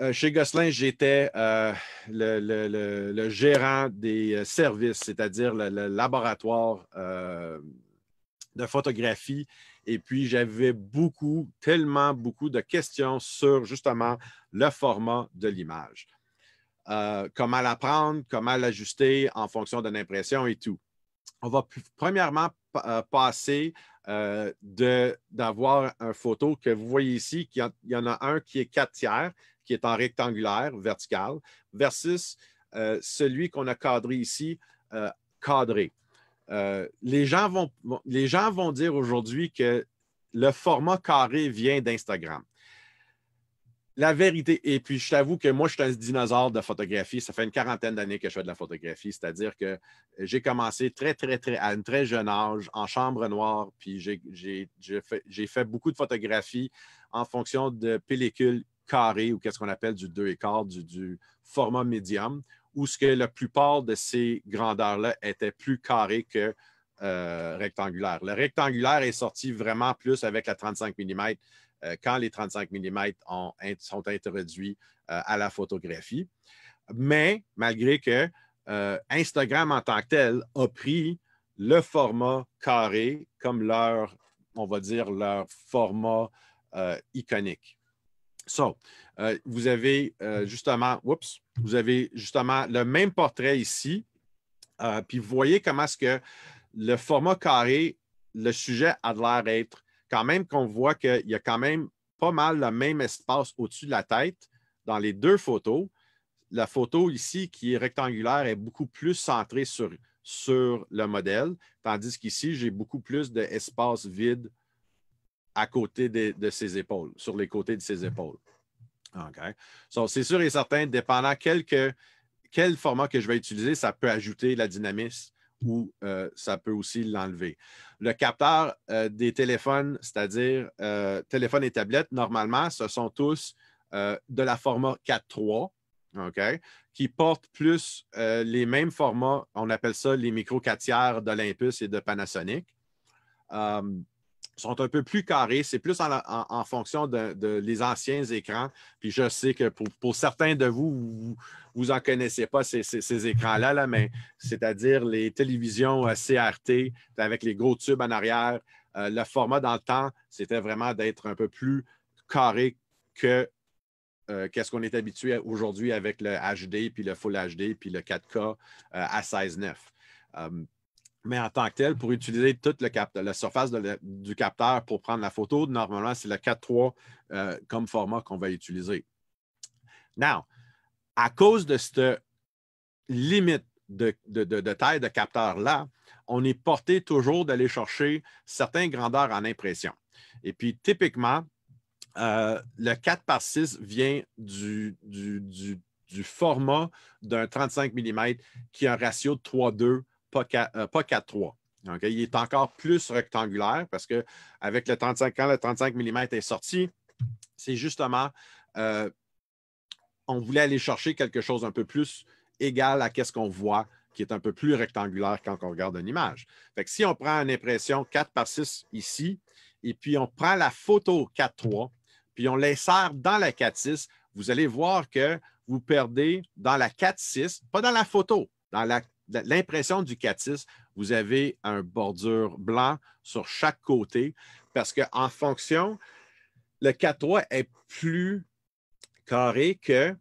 euh, chez Gosselin, j'étais euh, le, gérant des euh, services, c'est-à-dire le, laboratoire de photographie. Et puis, j'avais beaucoup, tellement beaucoup de questions sur justement le format de l'image. comment la prendre, comment l'ajuster en fonction de l'impression et tout. On va premièrement passer d'avoir une photo que vous voyez ici, il y, en a un qui est quatre tiers, qui est en rectangulaire, vertical, versus euh, celui qu'on a cadré ici, euh, cadré. Euh, les, gens vont, les gens vont dire aujourd'hui que le format carré vient d'Instagram. La vérité, et puis je t'avoue que moi, je suis un dinosaure de photographie. Ça fait une quarantaine d'années que je fais de la photographie, c'est-à-dire que j'ai commencé très, très, très, à un très jeune âge, en chambre noire, puis j'ai fait, fait, beaucoup de photographies en fonction de pellicules carré ou qu'est-ce qu'on appelle du 2 et quart, du, format médium, où ce que la plupart de ces grandeurs-là étaient plus carrées que euh, rectangulaires. Le rectangulaire est sorti vraiment plus avec la 35 mm euh, quand les 35 mm sont introduits euh, à la photographie. Mais malgré que Instagram en tant que tel a pris le format carré comme leur, on va dire, leur format iconique. Euh, vous avez euh, justement, oups, vous avez justement le même portrait ici. Euh, puis vous voyez comment est-ce que le format carré, le sujet a l'air être quand même qu'on voit qu'il y a quand même pas mal le même espace au-dessus de la tête dans les deux photos. La photo ici qui est rectangulaire est beaucoup plus centrée sur, sur le modèle, tandis qu'ici, j'ai beaucoup plus d'espace vide à côté de, ses épaules, sur les côtés de ses épaules. c'est sûr et certain, dépendant quel, quel format que je vais utiliser, ça peut ajouter la dynamisme ou euh, ça peut aussi l'enlever. Le capteur euh, des téléphones, c'est-à-dire euh, téléphone et tablettes, normalement, ce sont tous euh, de la format 4.3, OK, qui portent plus les mêmes formats, on appelle ça les micro 4 tiers d'Olympus et de Panasonic sont un peu plus carrés. C'est plus en, fonction de, les anciens écrans. Puis je sais que pour, certains de vous, vous, en connaissez pas ces, écrans-là, là, mais c'est-à-dire les télévisions euh, CRT avec les gros tubes en arrière. Euh, le format dans le temps, c'était vraiment d'être un peu plus carré que euh, qu'est-ce qu'on est habitué aujourd'hui avec le HD, puis le Full HD, puis le 4K à 16.9. Mais en tant que tel, pour utiliser toute la surface du capteur pour prendre la photo, normalement, c'est le 4 3 euh, comme format qu'on va utiliser. Now, à cause de cette limite de, taille de capteur-là, on est porté toujours d'aller chercher certaines grandeurs en impression. Et puis, typiquement, euh, le 4 par 6 vient du, du, format d'un 35 mm qui a un ratio de 3-2 pas 4-3. Euh, Il est encore plus rectangulaire parce que avec le 35, quand le 35 mm est sorti, c'est justement, euh, on voulait aller chercher quelque chose un peu plus égal à ce qu'on voit, qui est un peu plus rectangulaire quand on regarde une image. Fait que si on prend une impression 4 par 6 ici, et puis on prend la photo 4-3, puis on l'insère dans la 4-6, vous allez voir que vous perdez dans la 4-6, pas dans la photo, dans la l'impression du catis, vous avez un bordure blanc sur chaque côté parce qu'en fonction, le 4-3 est plus carré que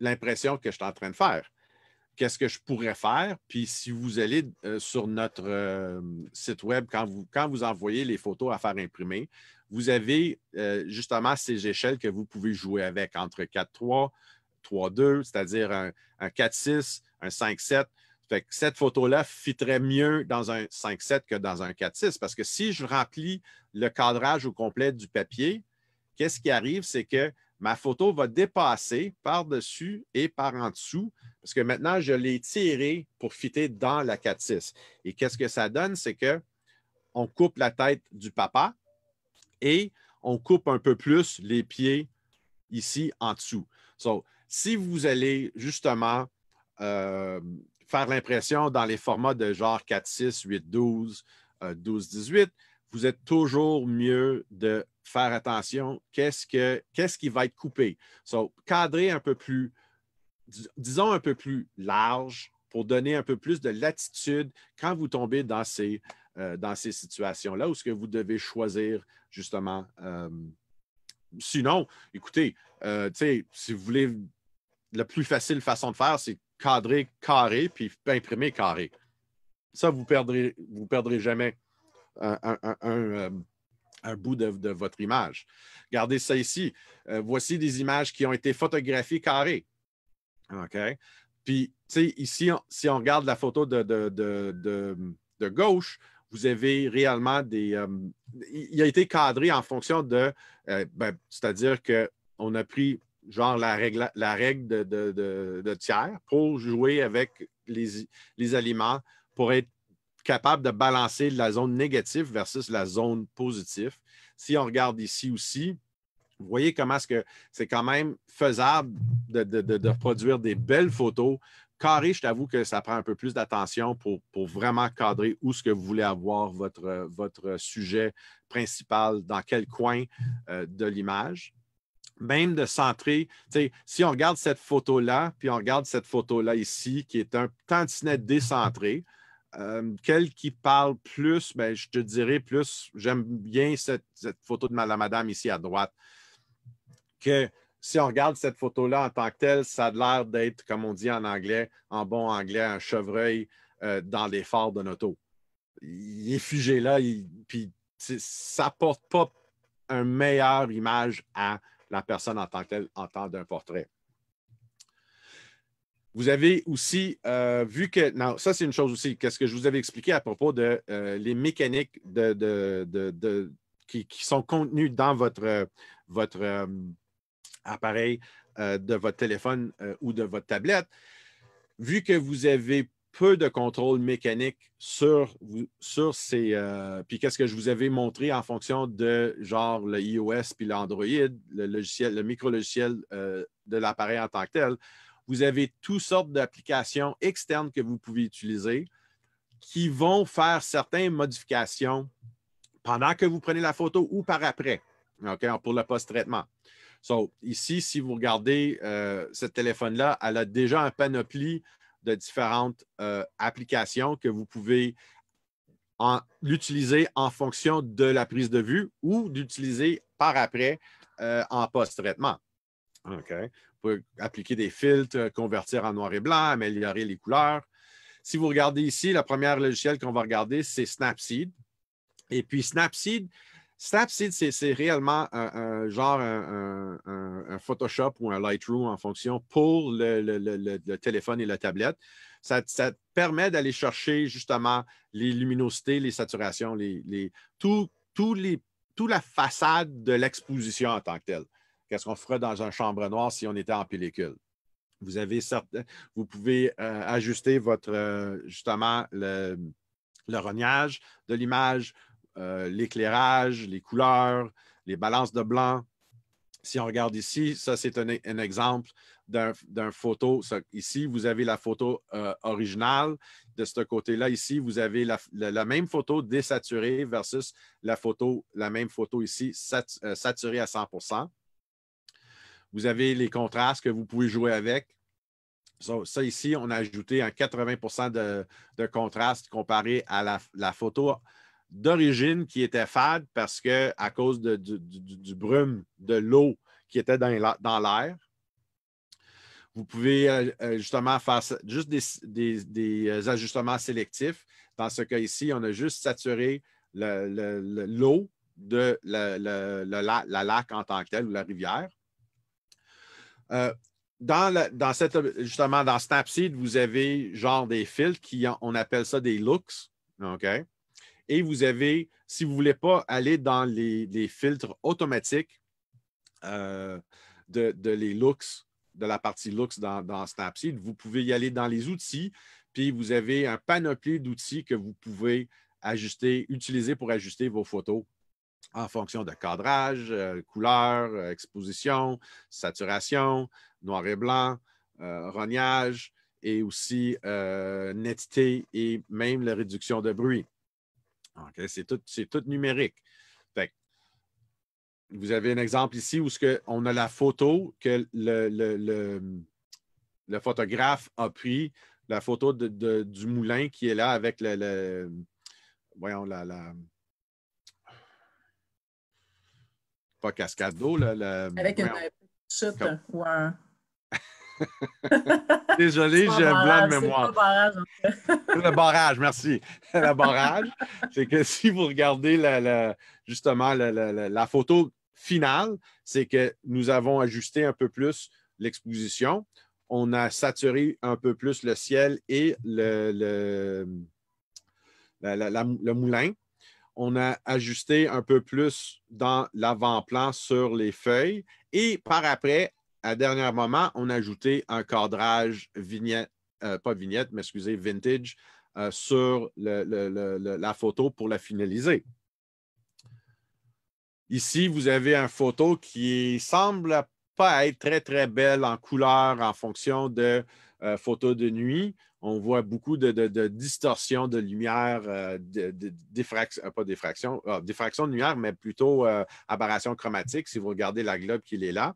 l'impression que je suis en train de faire. Qu'est-ce que je pourrais faire? Puis si vous allez euh, sur notre euh, site web, quand vous, envoyez les photos à faire imprimer, vous avez euh, justement ces échelles que vous pouvez jouer avec entre 4-3, 3 2 c'est-à-dire un, 4-6, un 5-7. Fait que cette photo-là fitterait mieux dans un 5-7 que dans un 4-6 parce que si je remplis le cadrage au complet du papier, qu'est-ce qui arrive? C'est que ma photo va dépasser par-dessus et par en dessous parce que maintenant, je l'ai tiré pour fitter dans la 4-6. Et qu'est-ce que ça donne? C'est que on coupe la tête du papa et on coupe un peu plus les pieds ici en dessous. So, si vous allez justement euh, faire l'impression dans les formats de genre 4-6, 8-12, 12-18, vous êtes toujours mieux de faire attention qu'est-ce, que, quest qui va être coupé. So, cadrer un peu plus, disons un peu plus large pour donner un peu plus de latitude quand vous tombez dans ces, euh, ces situations-là où ce que vous devez choisir justement. Euh, sinon, écoutez, euh, si vous voulez la plus facile façon de faire, c'est cadrer carré puis imprimer carré. Ça, vous ne perdrez, vous perdrez jamais un, euh, bout de, votre image. Gardez ça ici. Euh, voici des images qui ont été photographiées carrées. OK? Puis, tu sais, ici, si on regarde la photo de, gauche, vous avez réellement des. Euh, il a été cadré en fonction de. Ben, c'est-à-dire qu'on a pris genre la règle, de, tiers, pour jouer avec les, aliments, pour être capable de balancer la zone négative versus la zone positive. Si on regarde ici aussi, vous voyez comment que c'est quand même faisable de, produire des belles photos carré, je t'avoue que ça prend un peu plus d'attention pour, vraiment cadrer où ce que vous voulez avoir votre, sujet principal, dans quel coin euh, de l'image même de centrer, si on regarde cette photo-là, puis on regarde cette photo-là ici, qui est un tantinet décentré, euh, quelle qui parle plus, ben, je te dirais plus, j'aime bien cette, photo de madame ici à droite, que si on regarde cette photo-là en tant que telle, ça a l'air d'être, comme on dit en anglais, en bon anglais, un chevreuil euh, dans les phares d'un auto. Il est figé là, puis ça ne porte pas une meilleure image à la personne en tant que telle entend d'un portrait. Vous avez aussi euh, vu que, non, ça c'est une chose aussi, qu'est-ce que je vous avais expliqué à propos de euh, les mécaniques de, qui, sont contenues dans votre, votre euh, appareil de votre téléphone ou de votre tablette. Vu que vous avez peu de contrôle mécanique sur, sur ces. Euh, puis qu'est-ce que je vous avais montré en fonction de genre le iOS puis l'Android, le logiciel, le micro-logiciel euh, de l'appareil en tant que tel. Vous avez toutes sortes d'applications externes que vous pouvez utiliser qui vont faire certaines modifications pendant que vous prenez la photo ou par après, OK, pour le post-traitement. ici, si vous regardez euh, ce téléphone-là, elle a déjà un panoplie de différentes euh, applications que vous pouvez l'utiliser en fonction de la prise de vue ou d'utiliser par après euh, en post-traitement. OK. Vous pouvez appliquer des filtres, convertir en noir et blanc, améliorer les couleurs. Si vous regardez ici, le premier logiciel qu'on va regarder, c'est Snapseed. Et puis Snapseed, Snapseed, c'est réellement un, genre un, Photoshop ou un Lightroom en fonction pour le, téléphone et la tablette. Ça, permet d'aller chercher justement les luminosités, les saturations, les, tout, toute la façade de l'exposition en tant que telle. Qu'est-ce qu'on ferait dans une chambre noire si on était en pellicule? Vous, avez vous pouvez euh, ajuster votre, euh, justement, le, le rognage de l'image. Euh, l'éclairage, les couleurs, les balances de blanc. Si on regarde ici, ça, c'est un, exemple d'un photo. ici, vous avez la photo euh, originale. De ce côté-là, ici, vous avez la, même photo désaturée versus la, photo, la même photo ici euh, saturée à 100 Vous avez les contrastes que vous pouvez jouer avec. ça ici, on a ajouté un 80 de, contraste comparé à la, la photo d'origine qui était fade parce que à cause du, brume, de l'eau qui était dans l'air. Vous pouvez euh, euh, justement faire juste des, euh, ajustements sélectifs. Dans ce cas ici, on a juste saturé l'eau de la, lac en tant que telle ou la rivière. dans, justement, dans Snapseed, vous avez genre des filtres qui, on appelle ça des looks. OK? Et vous avez, si vous ne voulez pas aller dans les, filtres automatiques euh, de, les looks, de la partie looks dans, Snapseed, vous pouvez y aller dans les outils, puis vous avez un panoplie d'outils que vous pouvez ajuster, utiliser pour ajuster vos photos en fonction de cadrage, euh, couleur, euh, exposition, saturation, noir et blanc, rognage et aussi netteté et même la réduction de bruit. C'est tout, tout, numérique. vous avez un exemple ici où ce que on a la photo que le, photographe a pris, la photo du moulin qui est là avec le. voyons, la, pas cascade d'eau. là. Avec une chute ou un. Désolé, j'ai un blanc de mémoire. le barrage, merci. le barrage, c'est que si vous regardez justement la, photo finale, c'est que nous avons ajusté un peu plus l'exposition. On a saturé un peu plus le ciel et le, le, le moulin. On a ajusté un peu plus dans l'avant-plan sur les feuilles. Et par après, à dernier moment, on a ajouté un cadrage vignette, euh, pas vignette, mais excusez, vintage euh, sur la photo pour la finaliser. Ici, vous avez une photo qui semble pas être très, très belle en couleur en fonction de euh, photos de nuit. On voit beaucoup de, de distorsion de lumière, de, diffraction, pas ah, diffraction de lumière, mais plutôt aberration chromatique si vous regardez la globe qui est là.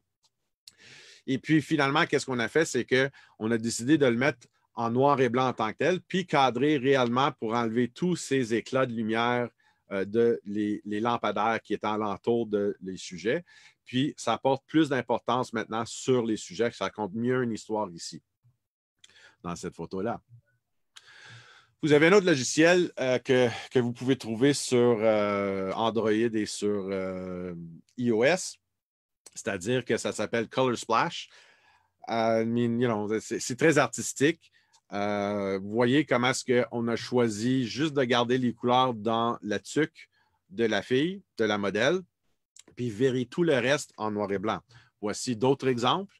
Et puis finalement, qu'est-ce qu'on a fait? C'est qu'on a décidé de le mettre en noir et blanc en tant que tel, puis cadrer réellement pour enlever tous ces éclats de lumière euh, de les, lampadaires qui étaient alentour des sujets. Puis ça apporte plus d'importance maintenant sur les sujets, ça raconte mieux une histoire ici, dans cette photo-là. Vous avez un autre logiciel euh, que, vous pouvez trouver sur euh, Android et sur iOS c'est-à-dire que ça s'appelle Color Splash. Euh, c'est très artistique. Euh, vous voyez comment est-ce qu'on a choisi juste de garder les couleurs dans la tuque de la fille, de la modèle, puis verrez tout le reste en noir et blanc. Voici d'autres exemples.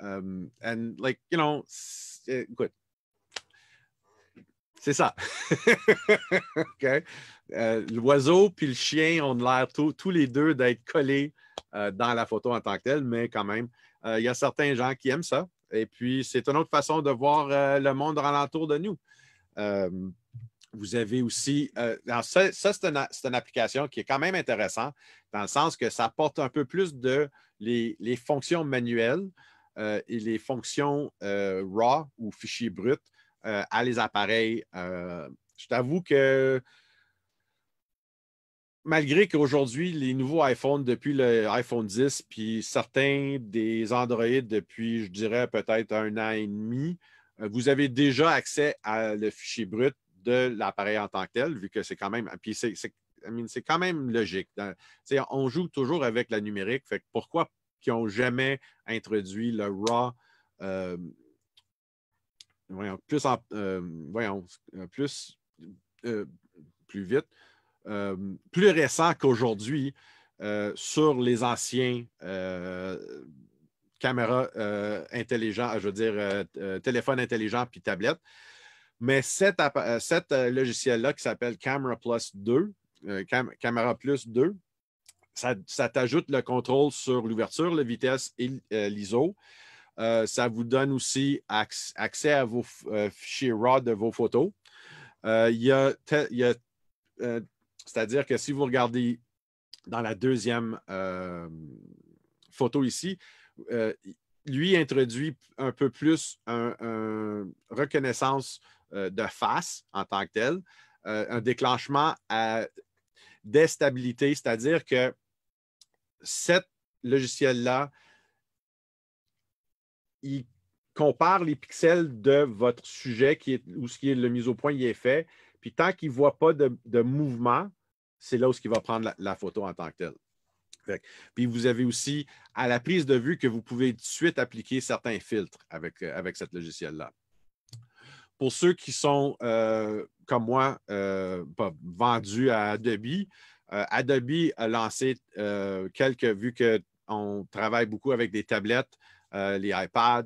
Um, and like, c'est ça. Euh, l'oiseau puis le chien ont l'air tous les deux d'être collés euh, dans la photo en tant que telle, mais quand même, euh, il y a certains gens qui aiment ça. Et puis, c'est une autre façon de voir euh, le monde alentour de nous. vous avez aussi, ça, c'est une, application qui est quand même intéressante, dans le sens que ça apporte un peu plus de les, les fonctions manuelles et les fonctions RAW ou fichiers bruts à les appareils. je t'avoue que malgré qu'aujourd'hui, les nouveaux iPhones depuis l'iPhone 10, puis certains des Android depuis, je dirais, peut-être un an et demi, euh, vous avez déjà accès à le fichier brut de l'appareil en tant que tel, vu que c'est quand même. c'est, quand même logique. on joue toujours avec la numérique. pourquoi qu'ils n'ont jamais introduit le RAW? Euh, plus euh, plus, plus vite. Euh, plus récent qu'aujourd'hui euh, sur les anciens euh, caméras intelligentes, je veux dire téléphone intelligent puis tablette. Mais cet, logiciel-là qui s'appelle Camera Plus 2, Camera Plus 2, ça, t'ajoute le contrôle sur l'ouverture, la vitesse et l'ISO. ça vous donne aussi accès à vos fichiers RAW de vos photos. il y y a c'est-à-dire que si vous regardez dans la deuxième euh, photo ici, euh, lui introduit un peu plus une reconnaissance euh, de face en tant que telle, un déclenchement à d'instabilité, c'est-à-dire que cet logiciel-là, il compare les pixels de votre sujet qui est, ou ce qui est le mise au point, il est fait. Puis tant qu'il ne voit pas de mouvement, c'est là où il va prendre la, photo en tant que telle. Puis vous avez aussi à la prise de vue que vous pouvez tout de suite appliquer certains filtres avec, euh, avec logiciel-là. Pour ceux qui sont, euh, comme moi, euh, vendus à Adobe, Adobe a lancé quelques, vu qu'on travaille beaucoup avec des tablettes, les iPads,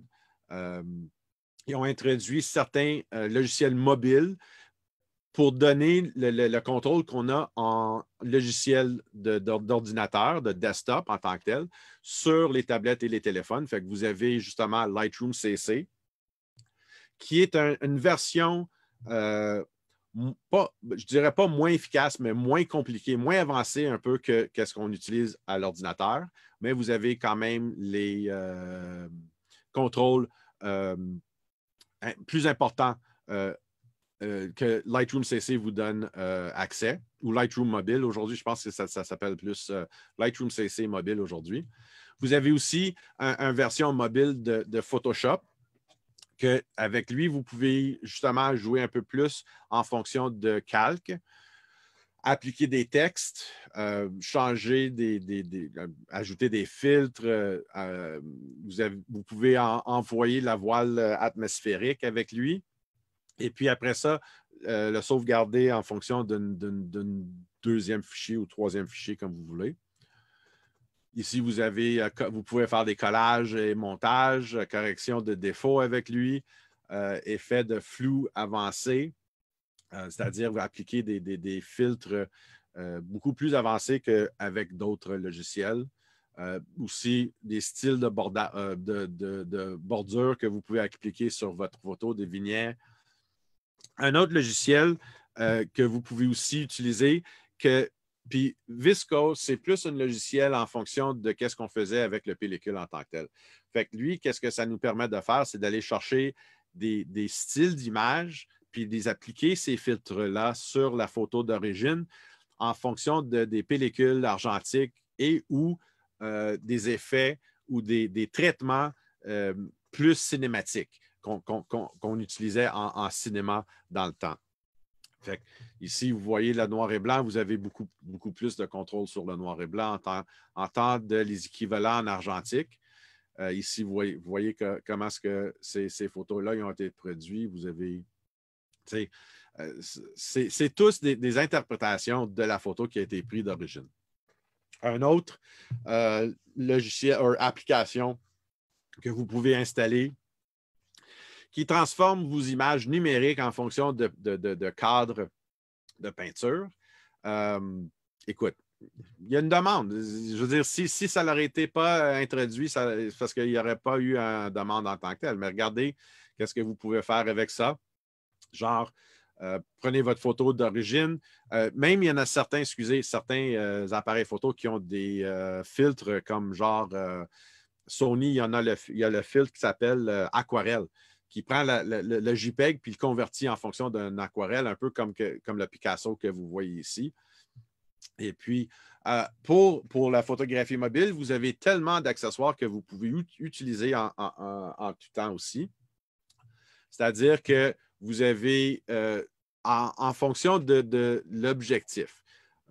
ils ont introduit certains logiciels mobiles pour donner le, contrôle qu'on a en logiciel d'ordinateur, de, desktop en tant que tel, sur les tablettes et les téléphones. Fait que vous avez justement Lightroom CC, qui est une version, je euh, ne je dirais pas moins efficace, mais moins compliquée, moins avancée un peu que, ce qu'on utilise à l'ordinateur. Mais vous avez quand même les euh, contrôles euh, plus importants euh, que Lightroom CC vous donne euh, accès, ou Lightroom Mobile. Aujourd'hui, je pense que ça, s'appelle plus euh, Lightroom CC Mobile aujourd'hui. Vous avez aussi une version mobile de, Photoshop, que avec lui, vous pouvez justement jouer un peu plus en fonction de calque, appliquer des textes, changer des, ajouter des filtres. Vous, pouvez envoyer la voile atmosphérique avec lui. Et puis après ça, euh, le sauvegarder en fonction d'un deuxième fichier ou troisième fichier, comme vous voulez. Ici, euh, vous, pouvez faire des collages et montages, correction de défauts avec lui, euh, effet de flou avancé, c'est-à-dire appliquer des, des, filtres beaucoup plus avancés qu'avec d'autres logiciels. aussi des styles de, de, bordure que vous pouvez appliquer sur votre photo, des vignettes, un autre logiciel euh, que vous pouvez aussi utiliser, puis Visco, c'est plus un logiciel en fonction de qu'est-ce qu'on faisait avec le pellicule en tant que tel. Fait que lui, qu'est-ce que ça nous permet de faire, c'est d'aller chercher des, styles d'image, puis d'appliquer ces filtres-là sur la photo d'origine en fonction des pellicules argentiques et ou euh, des effets ou des, traitements euh, plus cinématiques qu'on utilisait en, cinéma dans le temps. ici, vous voyez le noir et blanc, vous avez beaucoup, beaucoup plus de contrôle sur le noir et blanc en temps, en de les équivalents en argentique. Euh, ici, vous voyez, comment que ces, photos-là ont été produites. Vous avez. Euh, c'est tous des, interprétations de la photo qui a été prise d'origine. Un autre euh, logiciel application que vous pouvez installer qui transforme vos images numériques en fonction de, cadres de peinture. Euh, écoute, il y a une demande. Je veux dire, si, ça n'aurait été pas introduit, parce qu'il n'y aurait pas eu une demande en tant que telle. Mais regardez, qu'est-ce que vous pouvez faire avec ça? Genre, euh, prenez votre photo d'origine. Euh, même, il y en a certains, excusez, certains appareils photo qui ont des filtres comme genre Sony, il y en il y a le filtre qui s'appelle Aquarelle qui prend le, JPEG puis le convertit en fonction d'un aquarelle, un peu comme, comme le Picasso que vous voyez ici. Et puis, euh, pour, pour la photographie mobile, vous avez tellement d'accessoires que vous pouvez utiliser en, tout temps aussi. C'est-à-dire que vous avez, euh, en, fonction de, l'objectif,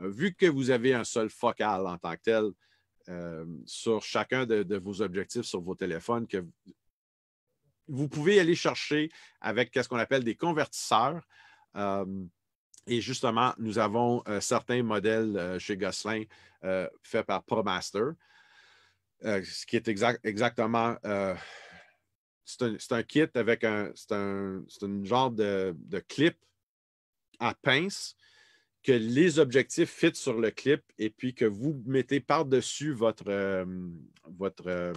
euh, vu que vous avez un seul focal en tant que tel sur chacun de, vos objectifs sur vos téléphones, que vous pouvez aller chercher avec ce qu'on appelle des convertisseurs. Euh, et justement, nous avons euh, certains modèles euh, chez Gosselin faits par ProMaster, ce qui est exactement. c'est un, kit avec un, c'est un, genre de, clip à pince que les objectifs fitent sur le clip et puis que vous mettez par-dessus votre, votre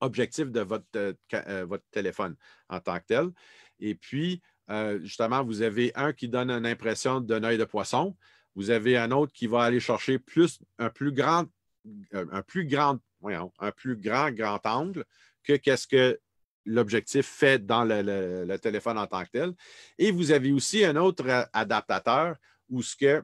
objectif de euh, euh, votre, téléphone en tant que tel. Et puis, euh, justement, vous avez un qui donne une impression d'un œil de poisson. Vous avez un autre qui va aller chercher plus, un plus grand, un plus grand, voyons, un plus grand, grand angle que qu'est-ce que l'objectif fait dans le, téléphone en tant que tel. Et vous avez aussi un autre adaptateur où ce que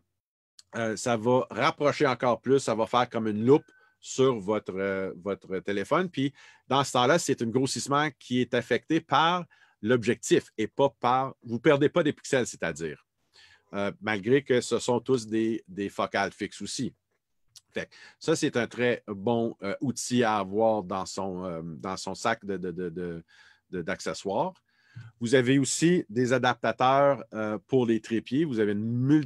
ça va rapprocher encore plus, ça va faire comme une loupe sur votre, votre téléphone. Puis dans ce temps-là, c'est un grossissement qui est affecté par l'objectif et pas par. Vous ne perdez pas des pixels, c'est-à-dire, euh, malgré que ce sont tous des, focales fixes aussi. ça, c'est un très bon euh, outil à avoir dans son, euh, sac d'accessoires. De, vous avez aussi des adaptateurs pour les trépieds. Vous avez une,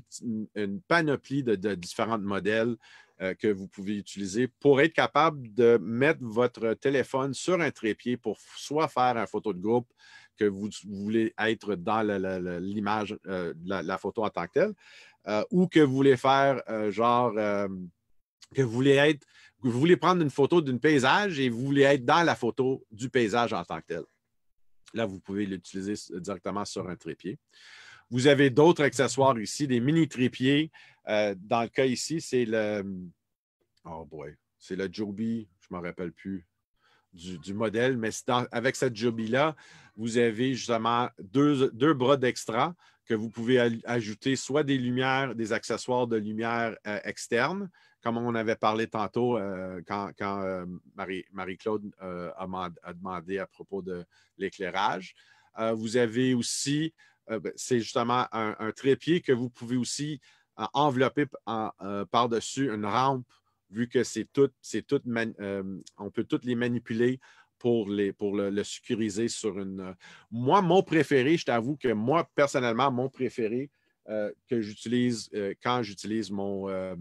une panoplie de, différents modèles euh, que vous pouvez utiliser pour être capable de mettre votre téléphone sur un trépied pour soit faire une photo de groupe que vous, voulez être dans l'image, euh, la, photo en tant que telle, euh, ou que vous voulez faire genre que vous voulez vous voulez prendre une photo d'un paysage et vous voulez être dans la photo du paysage en tant que tel. Là, vous pouvez l'utiliser directement sur un trépied. Vous avez d'autres accessoires ici, des mini trépieds. Euh, dans le cas ici, c'est le. Oh boy, c'est le Joby, je ne me rappelle plus du, modèle, mais avec cette Joby-là, vous avez justement deux, bras d'extra que vous pouvez ajouter soit des lumières, des accessoires de lumière euh, externe, comme on avait parlé tantôt euh, quand, Marie, claude a, demandé à propos de l'éclairage. vous avez aussi euh, ben, c'est justement un, trépied que vous pouvez aussi euh, envelopper euh, par-dessus une rampe, vu que c'est tout, on peut toutes les manipuler pour, les, pour le, sécuriser sur une. Moi, mon préféré, je t'avoue que moi, personnellement, mon préféré que j'utilise quand j'utilise mon,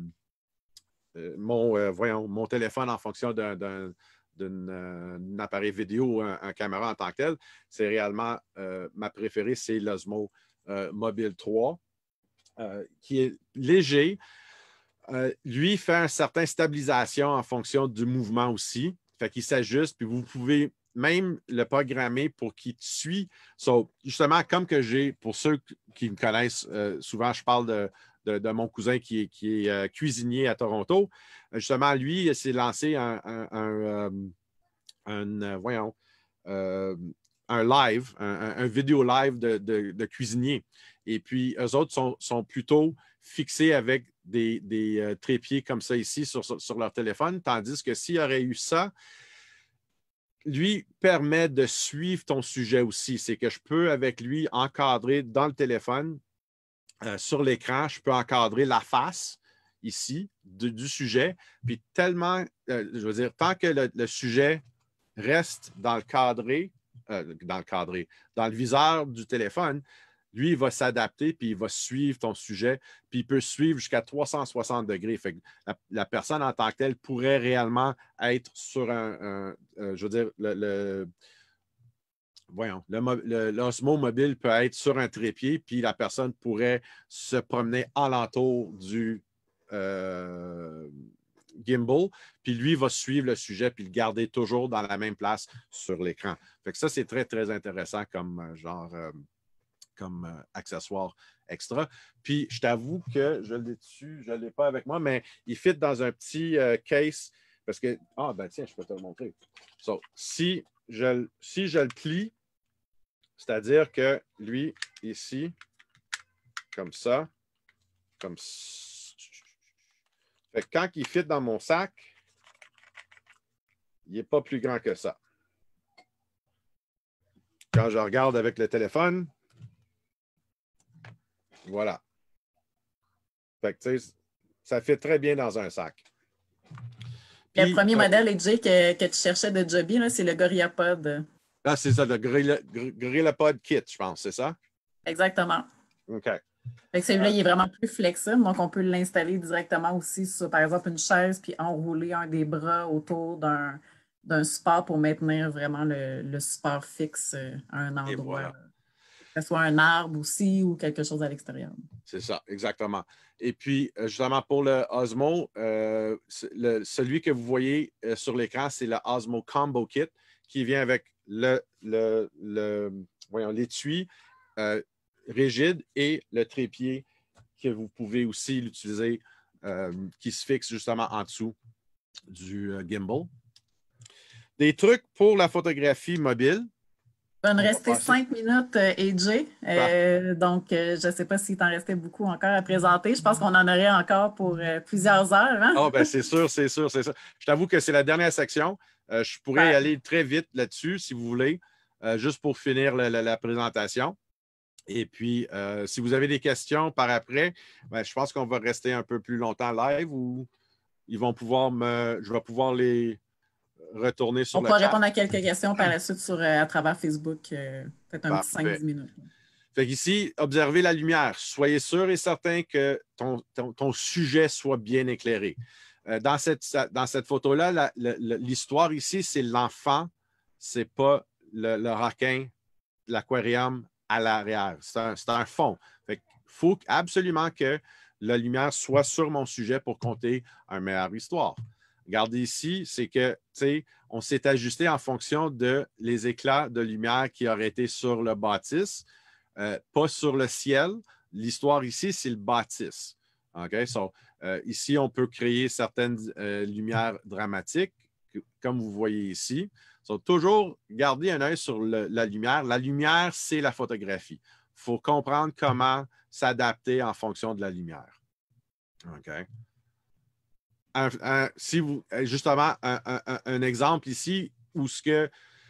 mon téléphone en fonction d'un, euh, d'un appareil vidéo ou un, caméra en tant que tel, c'est réellement euh, ma préférée, c'est l'Osmo euh, Mobile 3, qui est léger. lui fait une certaine stabilisation en fonction du mouvement aussi. Fait qu'il s'ajuste, puis vous pouvez même le programmer pour qu'il te suit. justement, comme que j'ai, pour ceux qui me connaissent, souvent je parle de de, mon cousin qui est, euh, cuisinier à Toronto. Euh, justement, lui, il s'est lancé un, live, un, vidéo live de, cuisinier. Et puis, eux autres sont, plutôt fixés avec des, euh, trépieds comme ça ici sur, sur leur téléphone, tandis que s'il y aurait eu ça, lui permet de suivre ton sujet aussi. C'est que je peux, avec lui, encadrer dans le téléphone euh, sur l'écran, je peux encadrer la face ici du sujet. Puis tellement, euh, je veux dire, tant que le, sujet reste dans le cadré, euh, dans le cadré, dans le viseur du téléphone, lui, il va s'adapter, puis il va suivre ton sujet, puis il peut suivre jusqu'à 360 degrés. Fait la, personne en tant que telle pourrait réellement être sur un, je veux dire, le voyons, Mobile peut être sur un trépied, puis la personne pourrait se promener alentour du euh, gimbal, puis lui va suivre le sujet, puis le garder toujours dans la même place sur l'écran. Fait ça, c'est très, très intéressant comme euh, genre, euh, comme accessoire extra. Puis je t'avoue que je l'ai dessus, je ne l'ai pas avec moi, mais il fit dans un petit case parce que, ah ben tiens, je peux te le montrer. si si je le plie, c'est-à-dire que lui, ici, comme ça, comme ça. quand il fit dans mon sac, il n'est pas plus grand que ça. Quand je regarde avec le téléphone, voilà. ça fait très bien dans un sac. le premier modèle, est que, que tu cherchais de Joby, c'est le Gorillapod. Là, ah, c'est ça, le Grillapod Kit, je pense, c'est ça? Exactement. OK. celui-là, il est vraiment plus flexible, donc on peut l'installer directement aussi sur, par exemple, une chaise, puis enrouler un des bras autour d'un, d'un support pour maintenir vraiment le, le support fixe euh, à un endroit. Que ce soit un arbre aussi ou quelque chose à l'extérieur. C'est ça, exactement. Et puis, euh, justement, pour le Osmo, euh, celui que vous voyez sur l'écran, c'est le Osmo Combo Kit qui vient avec le, le, le voyons, l'étui euh, rigide et le trépied que vous pouvez aussi l'utiliser euh, qui se fixe justement en dessous du euh, gimbal. Des trucs pour la photographie mobile. Il va nous rester cinq minutes, AJ. donc, je ne sais pas s'il t'en restait beaucoup encore à présenter. Je pense qu'on en aurait encore pour plusieurs heures. Hein? Ah, ben, c'est sûr, c'est sûr, c'est sûr. Je t'avoue que c'est la dernière section. Euh, je pourrais y aller très vite là-dessus, si vous voulez, euh, juste pour finir la, présentation. Et puis, euh, si vous avez des questions par après, ben, je pense qu'on va rester un peu plus longtemps live ou ils vont pouvoir me. Je vais pouvoir les retourner sur On pourra répondre à quelques questions par la suite à travers Facebook, peut-être un petit 5-10 minutes. Fait qu'ici, observez la lumière. Soyez sûr et certain que ton sujet soit bien éclairé. Euh, dans cette, photo-là, l'histoire ici, c'est l'enfant, c'est pas le, raquin, requin, l'aquarium à l'arrière. C'est un, fond. Il faut absolument que la lumière soit sur mon sujet pour compter une meilleure histoire. Regardez ici, c'est que, on s'est ajusté en fonction de les éclats de lumière qui auraient été sur le bâtisse, euh, pas sur le ciel. L'histoire ici, c'est le bâtisse. OK? Euh, ici, on peut créer certaines euh, lumières dramatiques, comme vous voyez ici. Donc, toujours garder un œil sur la lumière. La lumière, c'est la photographie. Il faut comprendre comment s'adapter en fonction de la lumière. OK. si vous, euh, justement, un, exemple ici où ce que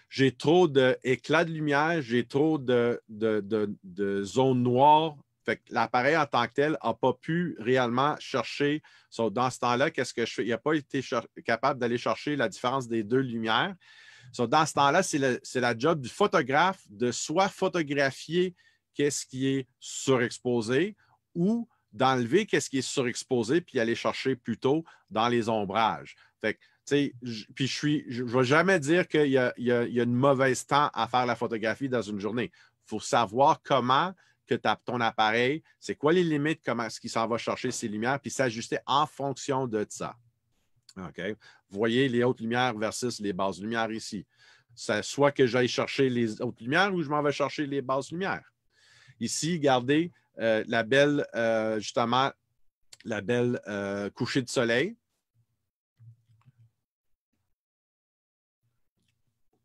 j'ai trop d'éclats de, de lumière, j'ai trop de zones noires fait que l'appareil en tant que tel n'a pas pu réellement chercher. dans ce temps-là, qu'est-ce que je fais? Il n'a pas été capable d'aller chercher la différence des deux lumières. dans ce temps-là, c'est la job du photographe de soit photographier qu'est-ce qui est surexposé ou d'enlever qu'est-ce qui est surexposé puis aller chercher plutôt dans les ombrages. puis je ne vais jamais dire qu'il y, y a, une mauvaise temps à faire la photographie dans une journée. Il faut savoir comment que ton appareil, c'est quoi les limites, comment ce qu'il s'en va chercher ces lumières, puis s'ajuster en fonction de ça. OK? voyez les hautes lumières versus les basses lumières ici. Ça, soit que j'aille chercher les hautes lumières ou je m'en vais chercher les basses lumières. Ici, regardez euh, la belle, euh, justement, la belle euh, de soleil.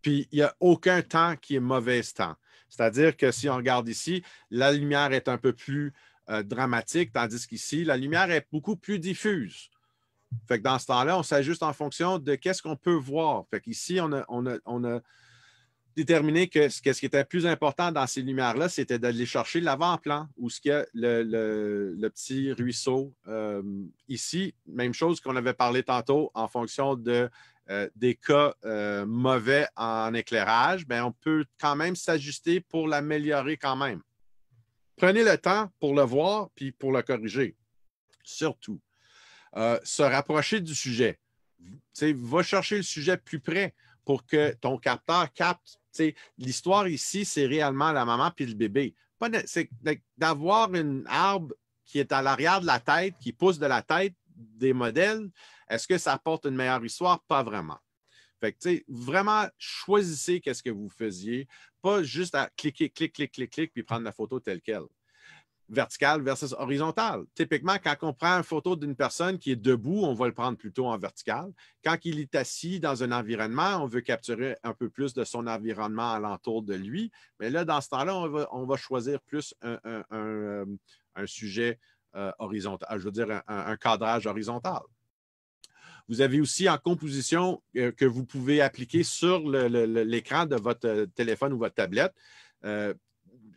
Puis, il n'y a aucun temps qui est mauvais temps. C'est-à-dire que si on regarde ici, la lumière est un peu plus euh, dramatique, tandis qu'ici, la lumière est beaucoup plus diffuse. Fait dans ce temps-là, on s'ajuste en fonction de qu'est-ce qu'on peut voir. Fait qu'ici, on a, on, a, déterminé que ce, qui était plus important dans ces lumières-là, c'était d'aller chercher l'avant-plan ou ce qu'il y a le, petit ruisseau. Euh, ici, même chose qu'on avait parlé tantôt en fonction de euh, des cas euh, mauvais en éclairage, bien, on peut quand même s'ajuster pour l'améliorer quand même. Prenez le temps pour le voir puis pour le corriger. Surtout, euh, se rapprocher du sujet. va chercher le sujet plus près pour que ton capteur capte. L'histoire ici, c'est réellement la maman puis le bébé. C'est d'avoir une arbre qui est à l'arrière de la tête, qui pousse de la tête des modèles, est-ce que ça apporte une meilleure histoire? Pas vraiment. Fait que, vraiment, choisissez qu'est-ce que vous faisiez, pas juste à cliquer, cliquer, cliquer, cliquer, puis prendre la photo telle qu'elle. Verticale versus horizontale. Typiquement, quand on prend une photo d'une personne qui est debout, on va le prendre plutôt en vertical. Quand il est assis dans un environnement, on veut capturer un peu plus de son environnement alentour de lui. Mais là, dans ce temps-là, on va, choisir plus un, euh, sujet euh, horizontal, je veux dire un, cadrage horizontal. Vous avez aussi en composition euh, que vous pouvez appliquer sur l'écran de votre euh, téléphone ou votre tablette. Euh,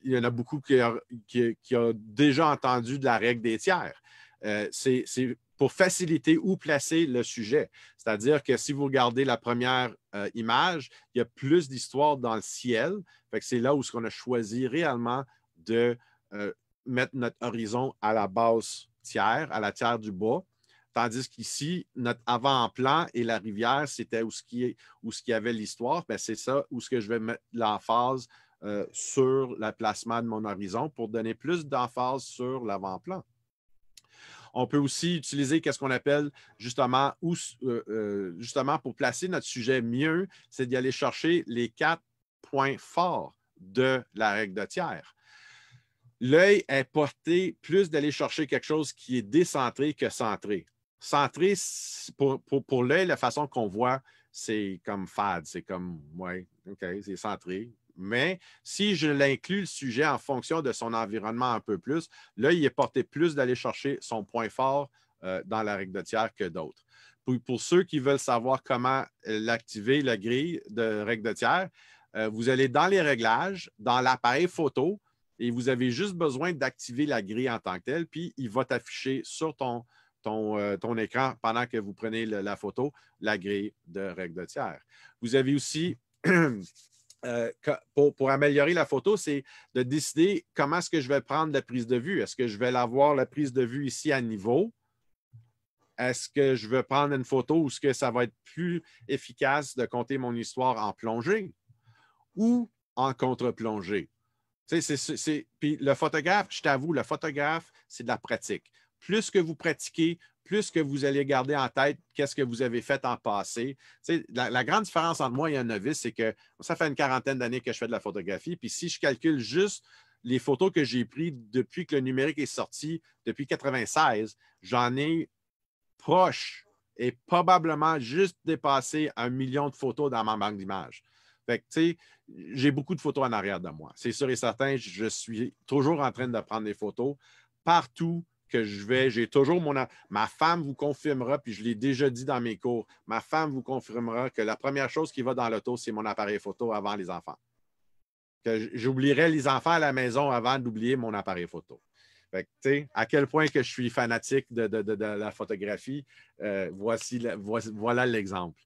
il y en a beaucoup qui ont déjà entendu de la règle des tiers. C'est pour faciliter où placer le sujet. C'est-à-dire que si vous regardez la première image, il y a plus d'histoire dans le ciel. C'est là où -ce on a choisi réellement de mettre notre horizon à la base tiers, à la tiers du bas. Tandis qu'ici, notre avant-plan et la rivière, c'était où ce qui, avait l'histoire. Ben, c'est ça où ce que je vais mettre l'emphase euh, sur le placement de mon horizon pour donner plus d'emphase sur l'avant-plan. On peut aussi utiliser ce qu'on appelle justement, euh, euh, justement pour placer notre sujet mieux, c'est d'y aller chercher les quatre points forts de la règle de tiers l'œil est porté plus d'aller chercher quelque chose qui est décentré que centré centré pour, pour, l'œil, la façon qu'on voit, c'est comme fade, c'est comme, ouais, OK, c'est centré. Mais si je l'inclus le sujet en fonction de son environnement un peu plus, là, il est porté plus d'aller chercher son point fort euh, dans la règle de tiers que d'autres. Pour, pour, ceux qui veulent savoir comment euh, l'activer, la grille de règle de tiers, euh, vous allez dans les réglages, dans l'appareil photo, et vous avez juste besoin d'activer la grille en tant que telle, puis il va t'afficher sur ton, euh, ton, écran pendant que vous prenez la photo, la grille de règle de tiers. Vous avez aussi euh, pour, améliorer la photo, c'est de décider comment est-ce que je vais prendre la prise de vue. Est-ce que je vais avoir la prise de vue ici à niveau? Est-ce que je veux prendre une photo ou est ce que ça va être plus efficace de compter mon histoire en plongée ou en contre-plongée? Puis le photographe, je t'avoue, le photographe, c'est de la pratique plus que vous pratiquez, plus que vous allez garder en tête qu'est-ce que vous avez fait en passé. la, grande différence entre moi et un novice, c'est que ça fait une quarantaine d'années que je fais de la photographie. Puis si je calcule juste les photos que j'ai prises depuis que le numérique est sorti, depuis 96, j'en ai proche et probablement juste dépassé un million de photos dans ma banque d'images. Fait tu sais, j'ai beaucoup de photos en arrière de moi. C'est sûr et certain, je suis toujours en train de prendre des photos partout que je vais, mm. j'ai toujours mon. Ma femme vous confirmera, puis je l'ai déjà dit dans mes cours, ma femme vous confirmera que la première chose qui va dans l'auto, c'est mon appareil photo avant les enfants. Que j'oublierai les enfants à la maison avant d'oublier mon appareil photo. Fait à quel point que je suis fanatique de, la photographie, euh, voici voilà l'exemple.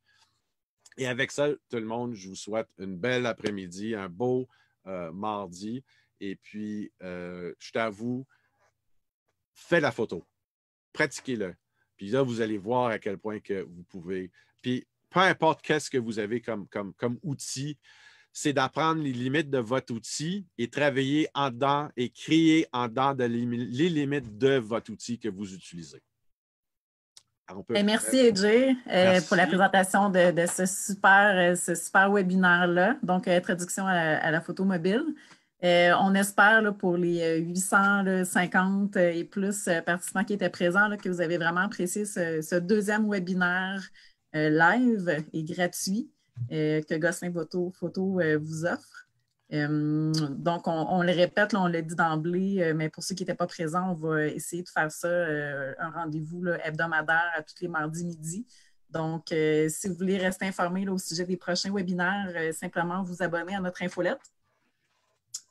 Et avec ça, tout le monde, je vous souhaite une belle après-midi, un beau euh, mardi. Et puis, euh, je t'avoue, fais la photo, pratiquez-le. Puis là, vous allez voir à quel point que vous pouvez. Puis peu importe qu'est-ce que vous avez comme, comme, outil, c'est d'apprendre les limites de votre outil et travailler en dedans et créer en dedans les limites de votre outil que vous utilisez. Ben, merci, AJ, euh, pour la présentation de, ce super, euh, super webinaire-là, donc euh, Traduction à la, photo mobile. Euh, on espère pour les 850 euh, euh, et plus participants qui étaient présents que vous avez vraiment apprécié ce, deuxième webinaire live et gratuit que Gosselin Photo, Photo vous offre. donc, on, le répète, on l'a dit d'emblée, mais pour ceux qui n'étaient pas présents, on va essayer de faire ça, un rendez-vous hebdomadaire à tous les mardis midi. Donc, si vous voulez rester informé au sujet des prochains webinaires, simplement vous abonner à notre infolette